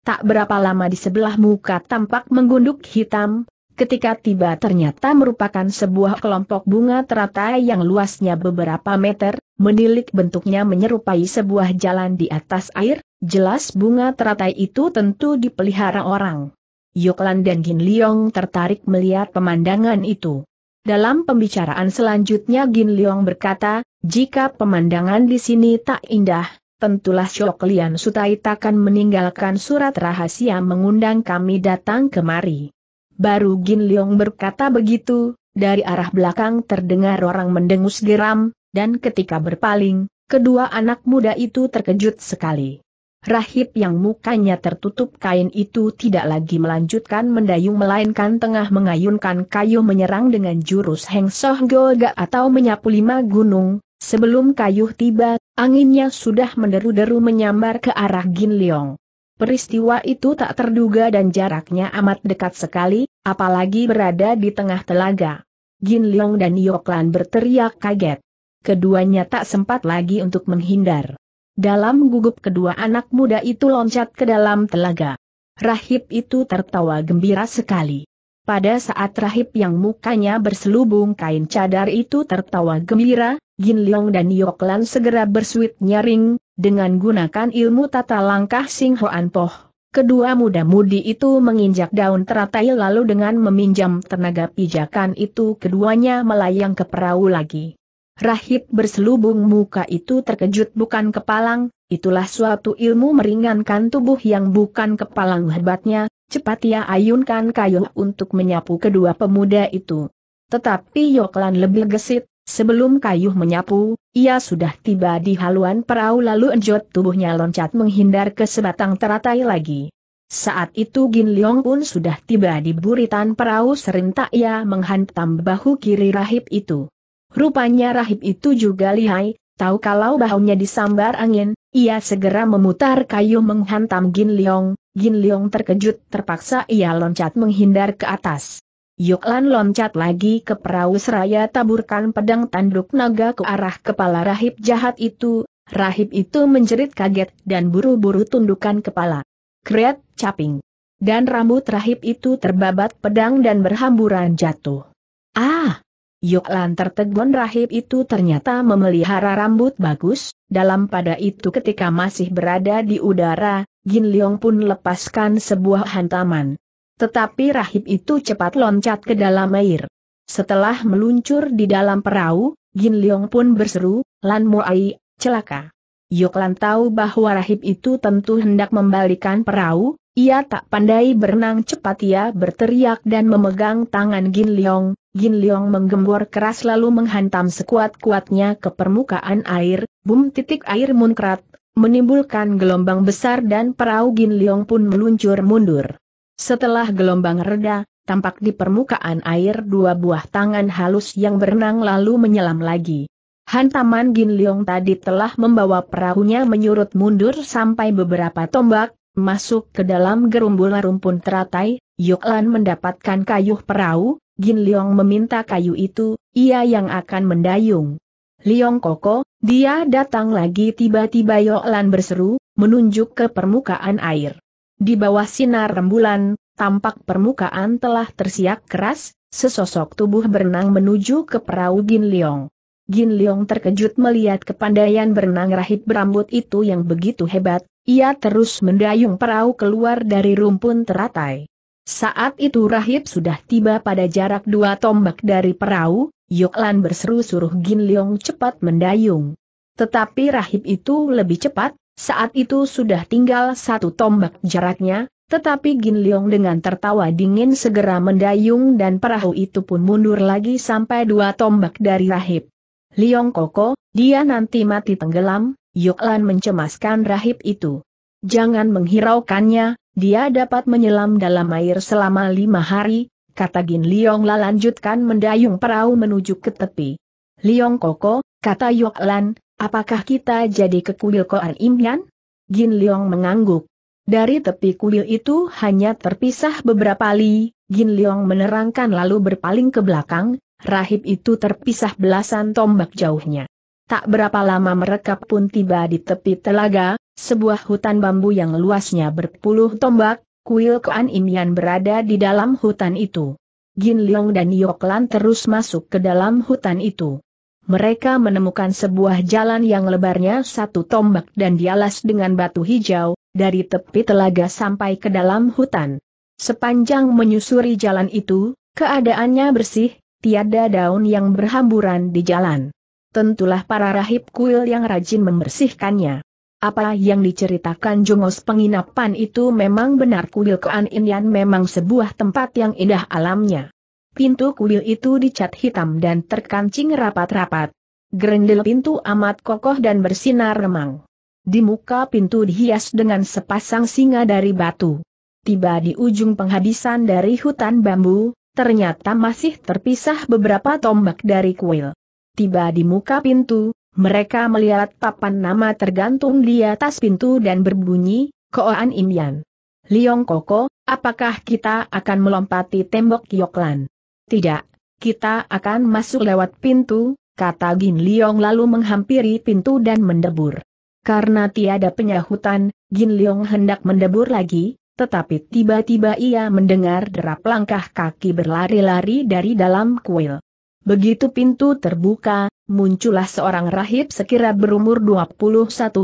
Tak berapa lama di sebelah muka tampak menggunduk hitam, ketika tiba ternyata merupakan sebuah kelompok bunga teratai yang luasnya beberapa meter, menilik bentuknya menyerupai sebuah jalan di atas air, jelas bunga teratai itu tentu dipelihara orang. Yoklan dan Gin Liong tertarik melihat pemandangan itu. Dalam pembicaraan selanjutnya Gin Leong berkata, jika pemandangan di sini tak indah, tentulah Shok Lian Sutai takkan meninggalkan surat rahasia mengundang kami datang kemari. Baru Gin Leong berkata begitu, dari arah belakang terdengar orang mendengus geram, dan ketika berpaling, kedua anak muda itu terkejut sekali. Rahib yang mukanya tertutup kain itu tidak lagi melanjutkan mendayung melainkan tengah mengayunkan kayu menyerang dengan jurus Heng Soh Golga atau menyapu lima gunung, sebelum kayu tiba, anginnya sudah menderu-deru menyambar ke arah Gin Leong. Peristiwa itu tak terduga dan jaraknya amat dekat sekali, apalagi berada di tengah telaga. Gin Leong dan Yoklan berteriak kaget. Keduanya tak sempat lagi untuk menghindar. Dalam gugup kedua anak muda itu loncat ke dalam telaga. Rahib itu tertawa gembira sekali. Pada saat rahib yang mukanya berselubung kain cadar itu tertawa gembira, Gin Leong dan Yoklan segera bersuit nyaring, dengan gunakan ilmu tata langkah Sing Hoan Poh. Kedua muda-mudi itu menginjak daun teratai lalu dengan meminjam tenaga pijakan itu keduanya melayang ke perahu lagi. Rahib berselubung muka itu terkejut bukan kepalang, itulah suatu ilmu meringankan tubuh yang bukan kepalang hebatnya, cepat ia ayunkan kayu untuk menyapu kedua pemuda itu. Tetapi Yoklan lebih gesit, sebelum kayu menyapu, ia sudah tiba di haluan perahu lalu enjot tubuhnya loncat menghindar ke sebatang teratai lagi. Saat itu Gin Leong pun sudah tiba di buritan perahu serentak ia menghantam bahu kiri rahib itu. Rupanya rahib itu juga lihai, tahu kalau bahunya disambar angin, ia segera memutar kayu menghantam Gin Leong, Gin Leong terkejut terpaksa ia loncat menghindar ke atas. Yuk lan loncat lagi ke perahu seraya taburkan pedang tanduk naga ke arah kepala rahib jahat itu, rahib itu menjerit kaget dan buru-buru tundukkan kepala. Kret, caping. Dan rambut rahib itu terbabat pedang dan berhamburan jatuh. Ah! Yoklan tertegun rahib itu ternyata memelihara rambut bagus, dalam pada itu ketika masih berada di udara, Gin Leong pun lepaskan sebuah hantaman. Tetapi rahib itu cepat loncat ke dalam air. Setelah meluncur di dalam perahu, Gin Leong pun berseru, Lan Muai, celaka. Yoklan tahu bahwa rahib itu tentu hendak membalikan perahu, ia tak pandai berenang cepat ia berteriak dan memegang tangan Gin Leong, Gin Leong menggembor keras lalu menghantam sekuat-kuatnya ke permukaan air, bum titik air munkrat, menimbulkan gelombang besar dan perahu Gin Leong pun meluncur mundur. Setelah gelombang reda, tampak di permukaan air dua buah tangan halus yang berenang lalu menyelam lagi. Hantaman Gin Leong tadi telah membawa perahunya menyurut mundur sampai beberapa tombak, masuk ke dalam gerumbul rumpun teratai, Yoklan mendapatkan kayuh perahu, Gin Leong meminta kayu itu, ia yang akan mendayung. Leong Koko, dia datang lagi tiba-tiba Yolan berseru, menunjuk ke permukaan air. Di bawah sinar rembulan, tampak permukaan telah tersiak keras, sesosok tubuh berenang menuju ke perahu Gin Leong. Gin Leong terkejut melihat kepandaian berenang rahib berambut itu yang begitu hebat, ia terus mendayung perahu keluar dari rumpun teratai. Saat itu rahib sudah tiba pada jarak dua tombak dari perahu, Yoklan berseru suruh Gin Leong cepat mendayung. Tetapi rahib itu lebih cepat, saat itu sudah tinggal satu tombak jaraknya, tetapi Gin Leong dengan tertawa dingin segera mendayung dan perahu itu pun mundur lagi sampai dua tombak dari rahib. Leong Koko, dia nanti mati tenggelam, Yoklan mencemaskan rahib itu. Jangan menghiraukannya, dia dapat menyelam dalam air selama lima hari, kata Gin Liong La lanjutkan mendayung perahu menuju ke tepi. Liong Koko, kata Yok Lan, apakah kita jadi ke kuil Koan Imian? Gin Liong mengangguk. Dari tepi kuil itu hanya terpisah beberapa li, Gin Liong menerangkan lalu berpaling ke belakang, rahib itu terpisah belasan tombak jauhnya. Tak berapa lama mereka pun tiba di tepi telaga, sebuah hutan bambu yang luasnya berpuluh tombak, kuil Koan Imian berada di dalam hutan itu. Gin Leong dan Yoklan terus masuk ke dalam hutan itu. Mereka menemukan sebuah jalan yang lebarnya satu tombak dan dialas dengan batu hijau, dari tepi telaga sampai ke dalam hutan. Sepanjang menyusuri jalan itu, keadaannya bersih, tiada daun yang berhamburan di jalan. Tentulah para rahib kuil yang rajin membersihkannya. Apa yang diceritakan Jongos penginapan itu memang benar kuil Koan Inyan memang sebuah tempat yang indah alamnya. Pintu kuil itu dicat hitam dan terkancing rapat-rapat. Gerendel pintu amat kokoh dan bersinar remang. Di muka pintu dihias dengan sepasang singa dari batu. Tiba di ujung penghabisan dari hutan bambu, ternyata masih terpisah beberapa tombak dari kuil. Tiba di muka pintu, mereka melihat papan nama tergantung di atas pintu dan berbunyi, Koan Imian. Liong Koko, apakah kita akan melompati tembok Yoklan? Tidak, kita akan masuk lewat pintu, kata Gin Liong lalu menghampiri pintu dan mendebur. Karena tiada penyahutan, Gin Liong hendak mendebur lagi, tetapi tiba-tiba ia mendengar derap langkah kaki berlari-lari dari dalam kuil. Begitu pintu terbuka, muncullah seorang rahib sekira berumur 21-22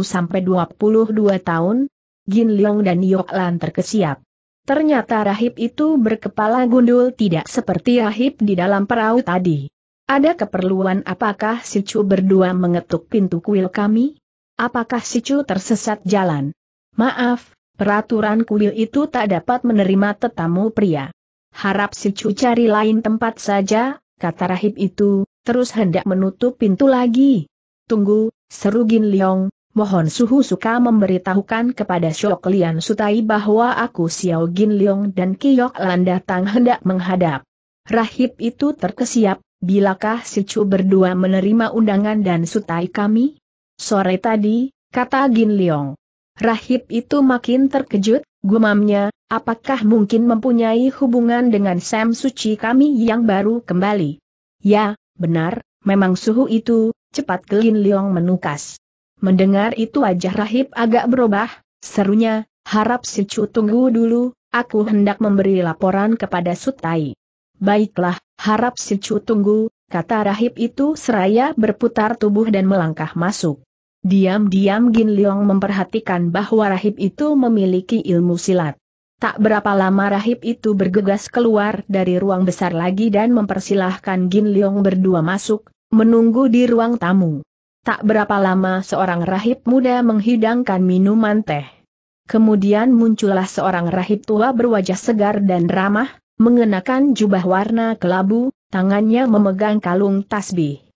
tahun, Gin Leong dan Yok Lan terkesiap. Ternyata rahib itu berkepala gundul tidak seperti rahib di dalam perahu tadi. Ada keperluan apakah si Chu berdua mengetuk pintu kuil kami? Apakah si Chu tersesat jalan? Maaf, peraturan kuil itu tak dapat menerima tetamu pria. Harap si Chu cari lain tempat saja, kata rahib itu, terus hendak menutup pintu lagi. Tunggu, seru Gin Leong, mohon suhu suka memberitahukan kepada Syok Lian Sutai bahwa aku Xiao Gin Leong dan Kiyok Lan datang hendak menghadap. Rahib itu terkesiap, bilakah si Chu berdua menerima undangan dan Sutai kami? Sore tadi, kata Gin Leong. Rahib itu makin terkejut, gumamnya, apakah mungkin mempunyai hubungan dengan Sam Suci kami yang baru kembali? Ya, benar, memang suhu itu, cepat Kelin Leong menukas. Mendengar itu wajah Rahib agak berubah, serunya, harap si Cu tunggu dulu, aku hendak memberi laporan kepada Sutai. Baiklah, harap si Cu tunggu, kata Rahib itu seraya berputar tubuh dan melangkah masuk. Diam-diam Gin Leong memperhatikan bahwa rahib itu memiliki ilmu silat. Tak berapa lama rahib itu bergegas keluar dari ruang besar lagi dan mempersilahkan Gin Leong berdua masuk, menunggu di ruang tamu. Tak berapa lama seorang rahib muda menghidangkan minuman teh. Kemudian muncullah seorang rahib tua berwajah segar dan ramah, mengenakan jubah warna kelabu, tangannya memegang kalung tasbih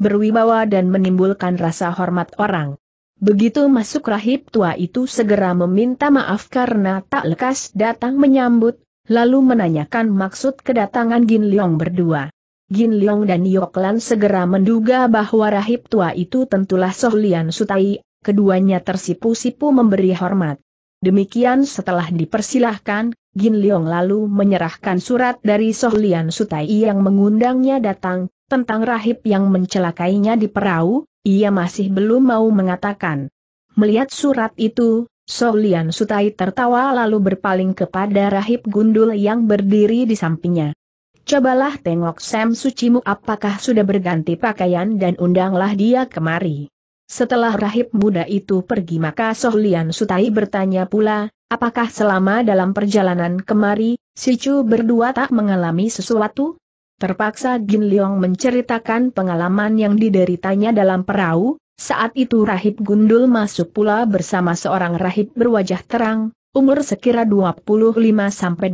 berwibawa dan menimbulkan rasa hormat orang. Begitu masuk rahib tua itu segera meminta maaf karena tak lekas datang menyambut, lalu menanyakan maksud kedatangan Gin Leong berdua. Gin Leong dan Yoklan segera menduga bahwa rahib tua itu tentulah Sohlian Sutai, keduanya tersipu-sipu memberi hormat. Demikian setelah dipersilahkan, Gin Leong lalu menyerahkan surat dari Sohlian Sutai yang mengundangnya datang, tentang rahib yang mencelakainya di perahu, ia masih belum mau mengatakan. Melihat surat itu, Solian Sutai tertawa lalu berpaling kepada rahib gundul yang berdiri di sampingnya. Cobalah tengok Sam Sucimu apakah sudah berganti pakaian dan undanglah dia kemari. Setelah rahib muda itu pergi maka Sohlian Sutai bertanya pula, apakah selama dalam perjalanan kemari, Sicu berdua tak mengalami sesuatu? Terpaksa Jin Leong menceritakan pengalaman yang dideritanya dalam perahu, saat itu rahib gundul masuk pula bersama seorang rahib berwajah terang, umur sekira 25-26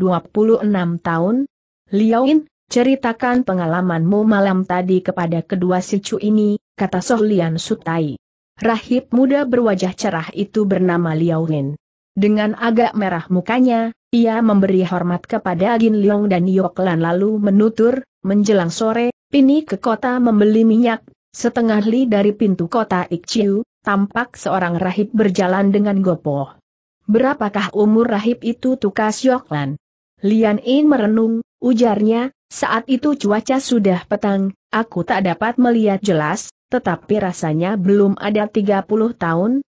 tahun. Liaoin, ceritakan pengalamanmu malam tadi kepada kedua si cu ini, kata Sohlian Sutai. Rahib muda berwajah cerah itu bernama Liaoin. Dengan agak merah mukanya, ia memberi hormat kepada Gin Leong dan Yoklan lalu menutur, menjelang sore, Pini ke kota membeli minyak, setengah li dari pintu kota Ikciu, tampak seorang rahib berjalan dengan gopoh. Berapakah umur rahib itu tukas Yoklan? Lian In merenung, ujarnya, saat itu cuaca sudah petang, aku tak dapat melihat jelas, tetapi rasanya belum ada 30 tahun.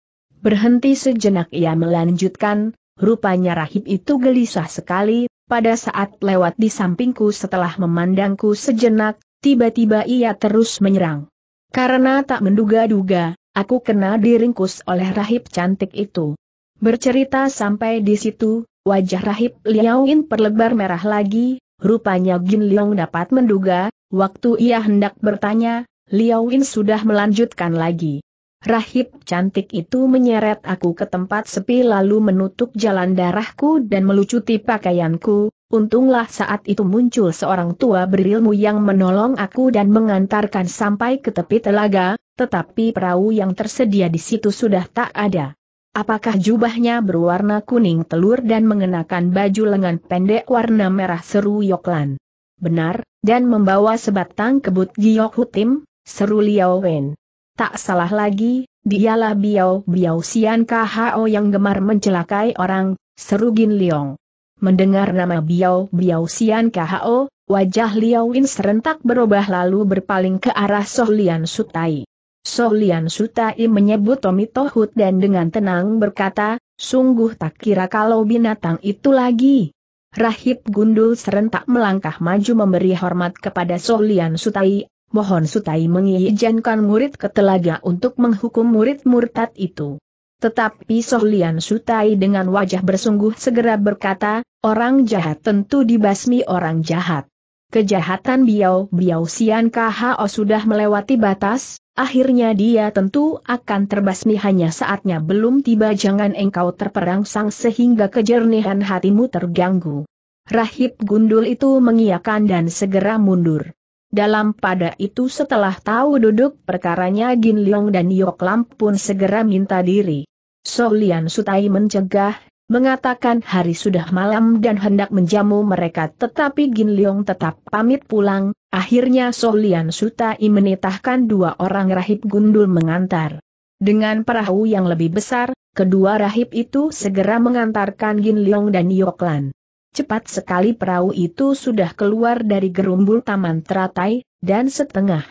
Berhenti sejenak ia melanjutkan, rupanya rahib itu gelisah sekali, pada saat lewat di sampingku setelah memandangku sejenak, tiba-tiba ia terus menyerang. Karena tak menduga-duga, aku kena diringkus oleh rahib cantik itu. Bercerita sampai di situ, wajah rahib Liaoin perlebar merah lagi, rupanya Gin Liang dapat menduga, waktu ia hendak bertanya, Liaoin sudah melanjutkan lagi. Rahib cantik itu menyeret aku ke tempat sepi lalu menutup jalan darahku dan melucuti pakaianku, untunglah saat itu muncul seorang tua berilmu yang menolong aku dan mengantarkan sampai ke tepi telaga, tetapi perahu yang tersedia di situ sudah tak ada. Apakah jubahnya berwarna kuning telur dan mengenakan baju lengan pendek warna merah seru Yoklan? Benar, dan membawa sebatang kebut Giok Hutim, seru Liao Wen. Tak salah lagi, dialah Biao Biao Sian KHO yang gemar mencelakai orang, seru Gin Leong. Mendengar nama Biao Biao Sian KHO, wajah Liao Win serentak berubah lalu berpaling ke arah Soh Lian Sutai. Soh Lian Sutai menyebut Tommy Tohut dan dengan tenang berkata, sungguh tak kira kalau binatang itu lagi. Rahib Gundul serentak melangkah maju memberi hormat kepada Soh Lian Sutai, Mohon Sutai mengizinkan murid ke telaga untuk menghukum murid murtad itu. Tetapi Sohlian Sutai dengan wajah bersungguh segera berkata, orang jahat tentu dibasmi orang jahat. Kejahatan biau-biau Sian KHO sudah melewati batas, akhirnya dia tentu akan terbasmi hanya saatnya belum tiba jangan engkau terperangsang sehingga kejernihan hatimu terganggu. Rahib gundul itu mengiakan dan segera mundur. Dalam pada itu setelah tahu duduk perkaranya Gin Leong dan Yok Lam pun segera minta diri. So Lian Sutai mencegah, mengatakan hari sudah malam dan hendak menjamu mereka tetapi Gin Leong tetap pamit pulang, akhirnya So Lian Sutai menitahkan dua orang rahib gundul mengantar. Dengan perahu yang lebih besar, kedua rahib itu segera mengantarkan Gin Leong dan Yok Lam. Cepat sekali perahu itu sudah keluar dari gerumbul taman teratai, dan setengah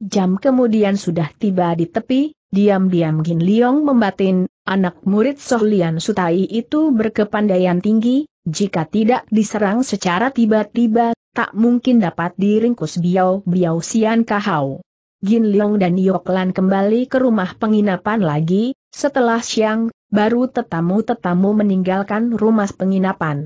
jam kemudian sudah tiba di tepi, diam-diam Gin Liong membatin, anak murid Sohlian Sutai itu berkepandaian tinggi, jika tidak diserang secara tiba-tiba, tak mungkin dapat diringkus biau-biau Sian Kahau. Gin Liong dan Yoklan kembali ke rumah penginapan lagi, setelah siang, baru tetamu-tetamu meninggalkan rumah penginapan.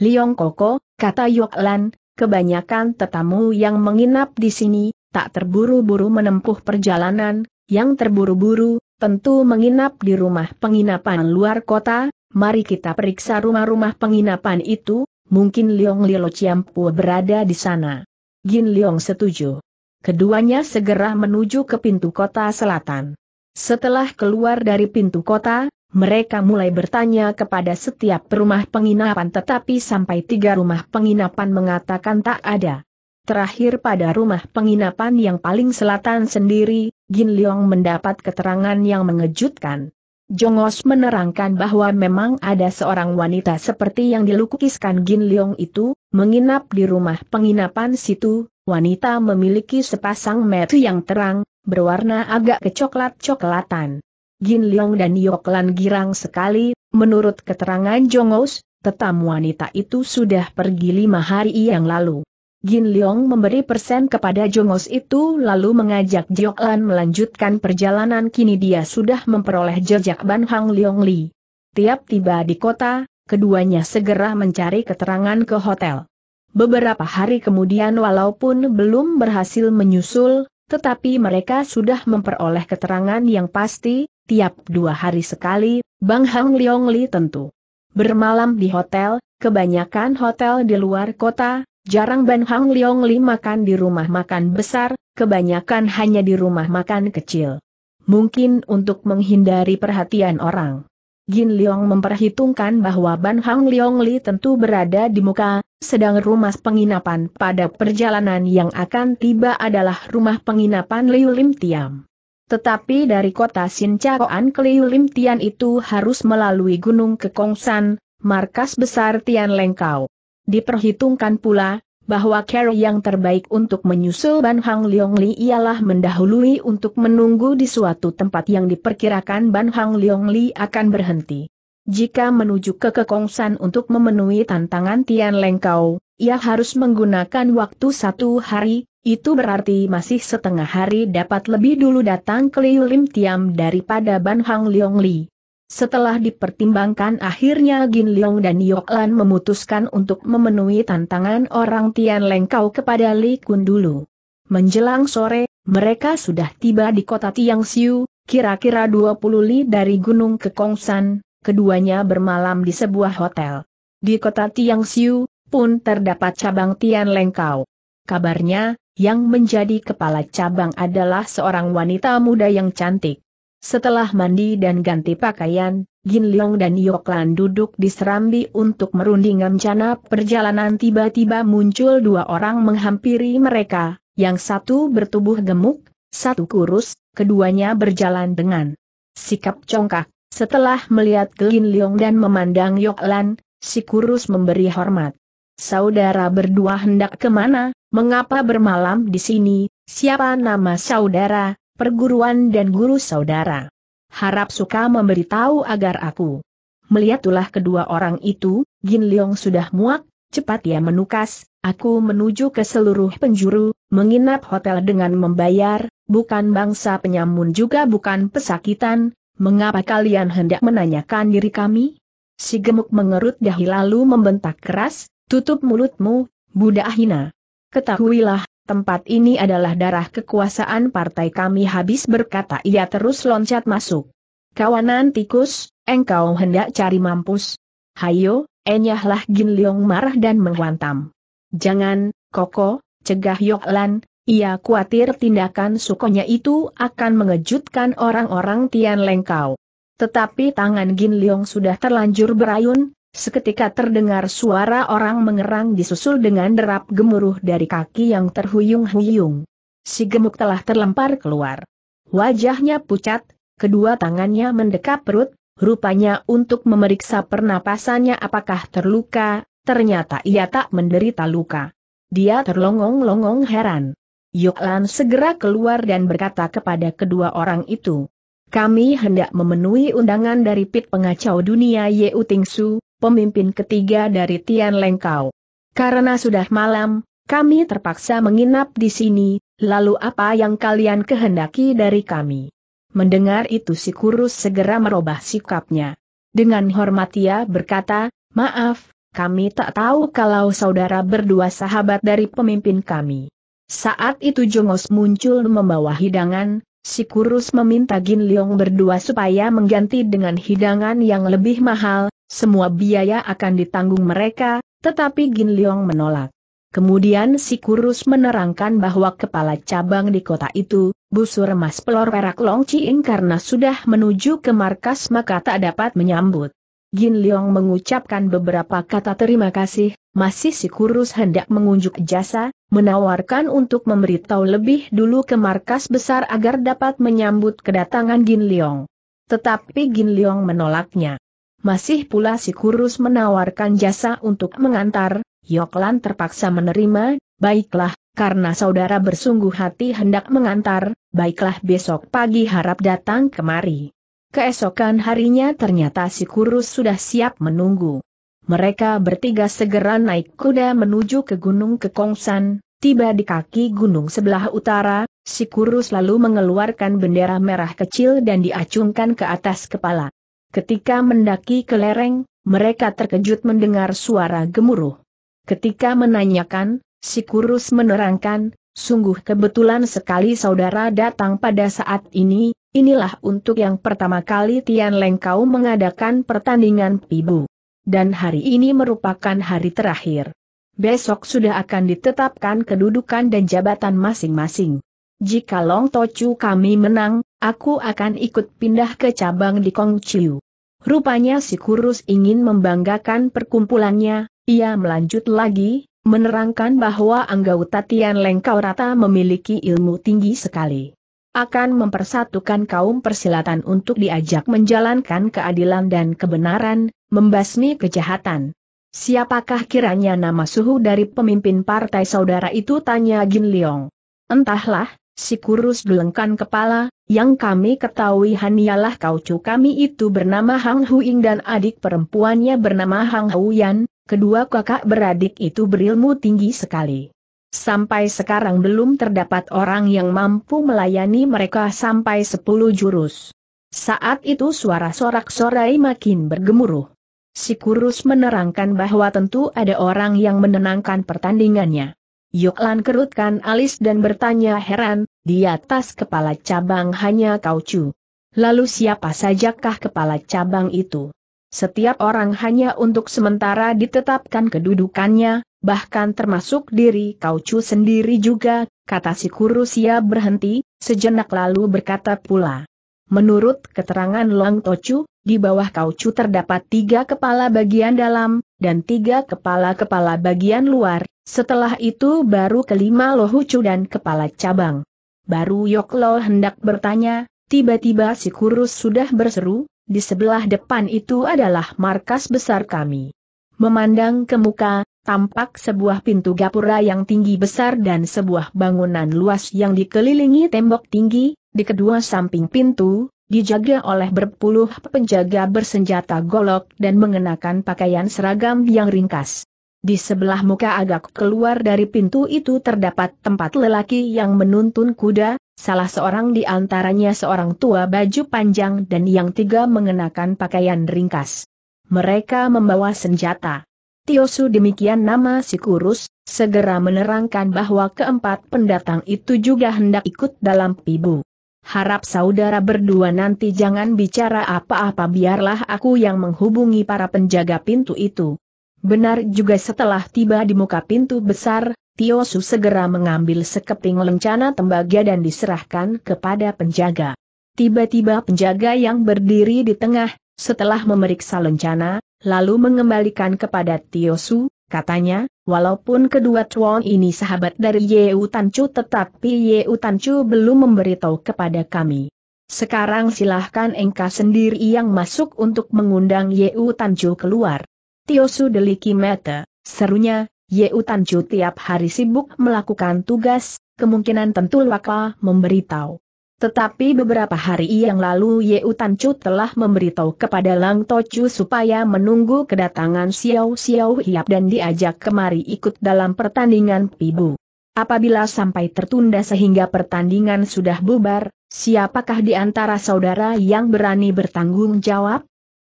Liong Koko, kata Yok Lan, kebanyakan tetamu yang menginap di sini, tak terburu-buru menempuh perjalanan, yang terburu-buru, tentu menginap di rumah penginapan luar kota, mari kita periksa rumah-rumah penginapan itu, mungkin Liong Lilo Ciampu berada di sana. Gin Liong setuju. Keduanya segera menuju ke pintu kota selatan. Setelah keluar dari pintu kota, mereka mulai bertanya kepada setiap rumah penginapan tetapi sampai tiga rumah penginapan mengatakan tak ada. Terakhir pada rumah penginapan yang paling selatan sendiri, Gin Leong mendapat keterangan yang mengejutkan. Jongos menerangkan bahwa memang ada seorang wanita seperti yang dilukiskan Gin Leong itu, menginap di rumah penginapan situ, wanita memiliki sepasang metu yang terang, berwarna agak kecoklat-coklatan. Gin Liang dan Yoklan girang sekali, menurut keterangan Jongos, tetamu wanita itu sudah pergi lima hari yang lalu. Gin Liang memberi persen kepada Jongos itu lalu mengajak Joklan melanjutkan perjalanan kini dia sudah memperoleh jejak Ban Hang Leong Li. Tiap tiba di kota, keduanya segera mencari keterangan ke hotel. Beberapa hari kemudian walaupun belum berhasil menyusul, tetapi mereka sudah memperoleh keterangan yang pasti, tiap dua hari sekali, Bang Hang Leong Li tentu bermalam di hotel, kebanyakan hotel di luar kota, jarang Bang Hang Leong Li makan di rumah makan besar, kebanyakan hanya di rumah makan kecil. Mungkin untuk menghindari perhatian orang. Jin Leong memperhitungkan bahwa Ban Hang Leong Li tentu berada di muka, sedang rumah penginapan pada perjalanan yang akan tiba adalah rumah penginapan Liu Lim Tiam. Tetapi dari kota Sincaoan ke Liu Tian itu harus melalui gunung ke Kongsan, markas besar Tian Lengkau. Diperhitungkan pula, bahwa cara yang terbaik untuk menyusul Ban Hang Leong Li ialah mendahului untuk menunggu di suatu tempat yang diperkirakan Ban Hang Leong Li akan berhenti. Jika menuju ke Kekongsan untuk memenuhi tantangan Tian Lengkau, ia harus menggunakan waktu satu hari, itu berarti masih setengah hari dapat lebih dulu datang ke Liu Lim Tiam daripada Ban Hang Leong Li. Setelah dipertimbangkan akhirnya Gin Leong dan Yok Lan memutuskan untuk memenuhi tantangan orang Tian Lengkau kepada Li Kun dulu. Menjelang sore, mereka sudah tiba di kota Tiang Siu, kira-kira 20 li dari gunung ke Kongsan, keduanya bermalam di sebuah hotel. Di kota Tiang Siu, pun terdapat cabang Tian Lengkau. Kabarnya, yang menjadi kepala cabang adalah seorang wanita muda yang cantik. Setelah mandi dan ganti pakaian, Gin Leong dan Yoklan duduk di serambi untuk merunding rencana perjalanan tiba-tiba muncul dua orang menghampiri mereka, yang satu bertubuh gemuk, satu kurus, keduanya berjalan dengan sikap congkak. Setelah melihat Gin Leong dan memandang Yoklan, si kurus memberi hormat. Saudara berdua hendak kemana, mengapa bermalam di sini, siapa nama saudara, perguruan dan guru saudara. Harap suka memberitahu agar aku. Melihat kedua orang itu, Gin Leong sudah muak, cepat ia menukas, aku menuju ke seluruh penjuru, menginap hotel dengan membayar, bukan bangsa penyamun juga bukan pesakitan, mengapa kalian hendak menanyakan diri kami? Si gemuk mengerut dahi lalu membentak keras, Tutup mulutmu, budak hina. Ketahuilah, tempat ini adalah darah kekuasaan partai kami habis berkata ia terus loncat masuk. Kawanan tikus, engkau hendak cari mampus. Hayo, enyahlah Gin Leong marah dan menghantam. Jangan, Koko, cegah Yok Lan. ia khawatir tindakan sukonya itu akan mengejutkan orang-orang Tian Lengkau. Tetapi tangan Gin Leong sudah terlanjur berayun, Seketika terdengar suara orang mengerang disusul dengan derap gemuruh dari kaki yang terhuyung-huyung. Si gemuk telah terlempar keluar. Wajahnya pucat, kedua tangannya mendekap perut, rupanya untuk memeriksa pernapasannya apakah terluka, ternyata ia tak menderita luka. Dia terlongong-longong heran. Yoklan segera keluar dan berkata kepada kedua orang itu. Kami hendak memenuhi undangan dari pit pengacau dunia Yeu Tingsu, pemimpin ketiga dari Tian Lengkau. Karena sudah malam, kami terpaksa menginap di sini, lalu apa yang kalian kehendaki dari kami? Mendengar itu si kurus segera merubah sikapnya. Dengan hormat ia berkata, maaf, kami tak tahu kalau saudara berdua sahabat dari pemimpin kami. Saat itu Jongos muncul membawa hidangan, si kurus meminta Gin Leong berdua supaya mengganti dengan hidangan yang lebih mahal, semua biaya akan ditanggung mereka, tetapi Gin Leong menolak. Kemudian si kurus menerangkan bahwa kepala cabang di kota itu, busur emas pelor perak Long Ching karena sudah menuju ke markas maka tak dapat menyambut. Gin Leong mengucapkan beberapa kata terima kasih, masih si kurus hendak mengunjuk jasa, menawarkan untuk memberitahu lebih dulu ke markas besar agar dapat menyambut kedatangan Gin Leong. Tetapi Gin Leong menolaknya. Masih pula si kurus menawarkan jasa untuk mengantar, Yoklan terpaksa menerima, baiklah, karena saudara bersungguh hati hendak mengantar, baiklah besok pagi harap datang kemari. Keesokan harinya ternyata si kurus sudah siap menunggu. Mereka bertiga segera naik kuda menuju ke Gunung Kekongsan, tiba di kaki gunung sebelah utara, si kurus lalu mengeluarkan bendera merah kecil dan diacungkan ke atas kepala. Ketika mendaki ke lereng, mereka terkejut mendengar suara gemuruh. Ketika menanyakan, si kurus menerangkan, sungguh kebetulan sekali saudara datang pada saat ini, inilah untuk yang pertama kali Tian Lengkau mengadakan pertandingan pibu. Dan hari ini merupakan hari terakhir. Besok sudah akan ditetapkan kedudukan dan jabatan masing-masing. Jika Long Tochu kami menang, aku akan ikut pindah ke cabang di Kong Chiu. Rupanya si kurus ingin membanggakan perkumpulannya, ia melanjut lagi, menerangkan bahwa anggota Tian Lengkau Rata memiliki ilmu tinggi sekali. Akan mempersatukan kaum persilatan untuk diajak menjalankan keadilan dan kebenaran, membasmi kejahatan. Siapakah kiranya nama suhu dari pemimpin partai saudara itu tanya Gin Leong? Entahlah, Si kurus gelengkan kepala, yang kami ketahui hanyalah kaucu kami itu bernama Hang Huing dan adik perempuannya bernama Hang Huyan, kedua kakak beradik itu berilmu tinggi sekali. Sampai sekarang belum terdapat orang yang mampu melayani mereka sampai sepuluh jurus. Saat itu suara sorak-sorai makin bergemuruh. Si kurus menerangkan bahwa tentu ada orang yang menenangkan pertandingannya. Yoklan kerutkan alis dan bertanya heran, di atas kepala cabang hanya kaucu. Lalu siapa sajakah kepala cabang itu? Setiap orang hanya untuk sementara ditetapkan kedudukannya, bahkan termasuk diri kaucu sendiri juga, kata si kurusia berhenti, sejenak lalu berkata pula. Menurut keterangan Long Tochu, di bawah kaucu terdapat tiga kepala bagian dalam, dan tiga kepala-kepala bagian luar, setelah itu baru kelima Lohucu dan kepala cabang. Baru Yoklo hendak bertanya, tiba-tiba si kurus sudah berseru, di sebelah depan itu adalah markas besar kami. Memandang ke muka, tampak sebuah pintu gapura yang tinggi besar dan sebuah bangunan luas yang dikelilingi tembok tinggi, di kedua samping pintu, dijaga oleh berpuluh penjaga bersenjata golok dan mengenakan pakaian seragam yang ringkas. Di sebelah muka agak keluar dari pintu itu terdapat tempat lelaki yang menuntun kuda, salah seorang di antaranya seorang tua baju panjang dan yang tiga mengenakan pakaian ringkas. Mereka membawa senjata. Tiosu demikian nama si kurus, segera menerangkan bahwa keempat pendatang itu juga hendak ikut dalam pibu. Harap saudara berdua nanti jangan bicara apa-apa biarlah aku yang menghubungi para penjaga pintu itu. Benar juga setelah tiba di muka pintu besar, Tiosu segera mengambil sekeping lencana tembaga dan diserahkan kepada penjaga. Tiba-tiba penjaga yang berdiri di tengah, setelah memeriksa lencana, lalu mengembalikan kepada Tiosu, katanya, walaupun kedua Chuan ini sahabat dari Yeu Tanchu tetapi Yeu Tanchu belum memberitahu kepada kami. Sekarang silahkan engkau sendiri yang masuk untuk mengundang Yeu Tanchu keluar. Tiosu deliki mete, serunya, Ye Utancu tiap hari sibuk melakukan tugas, kemungkinan tentu Laka memberitahu. Tetapi beberapa hari yang lalu Ye Utancu telah memberitahu kepada Lang Tocu supaya menunggu kedatangan Xiao Xiao Hiap dan diajak kemari ikut dalam pertandingan Pibu. Apabila sampai tertunda sehingga pertandingan sudah bubar, siapakah di antara saudara yang berani bertanggung jawab?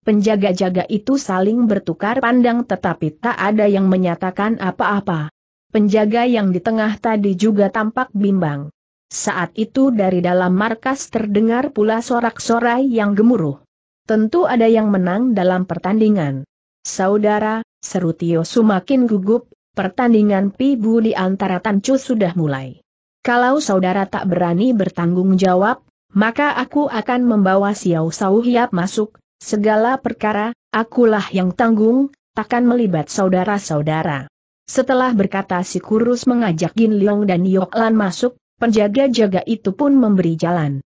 Penjaga-jaga itu saling bertukar pandang tetapi tak ada yang menyatakan apa-apa. Penjaga yang di tengah tadi juga tampak bimbang. Saat itu dari dalam markas terdengar pula sorak-sorai yang gemuruh. Tentu ada yang menang dalam pertandingan. Saudara, seru Tio semakin gugup, pertandingan pibu di antara tancu sudah mulai. Kalau saudara tak berani bertanggung jawab, maka aku akan membawa Xiao Sau Hiap masuk, Segala perkara, akulah yang tanggung, takkan melibat saudara-saudara. Setelah berkata si kurus mengajak Gin Leong dan Yok Lan masuk, penjaga-jaga itu pun memberi jalan.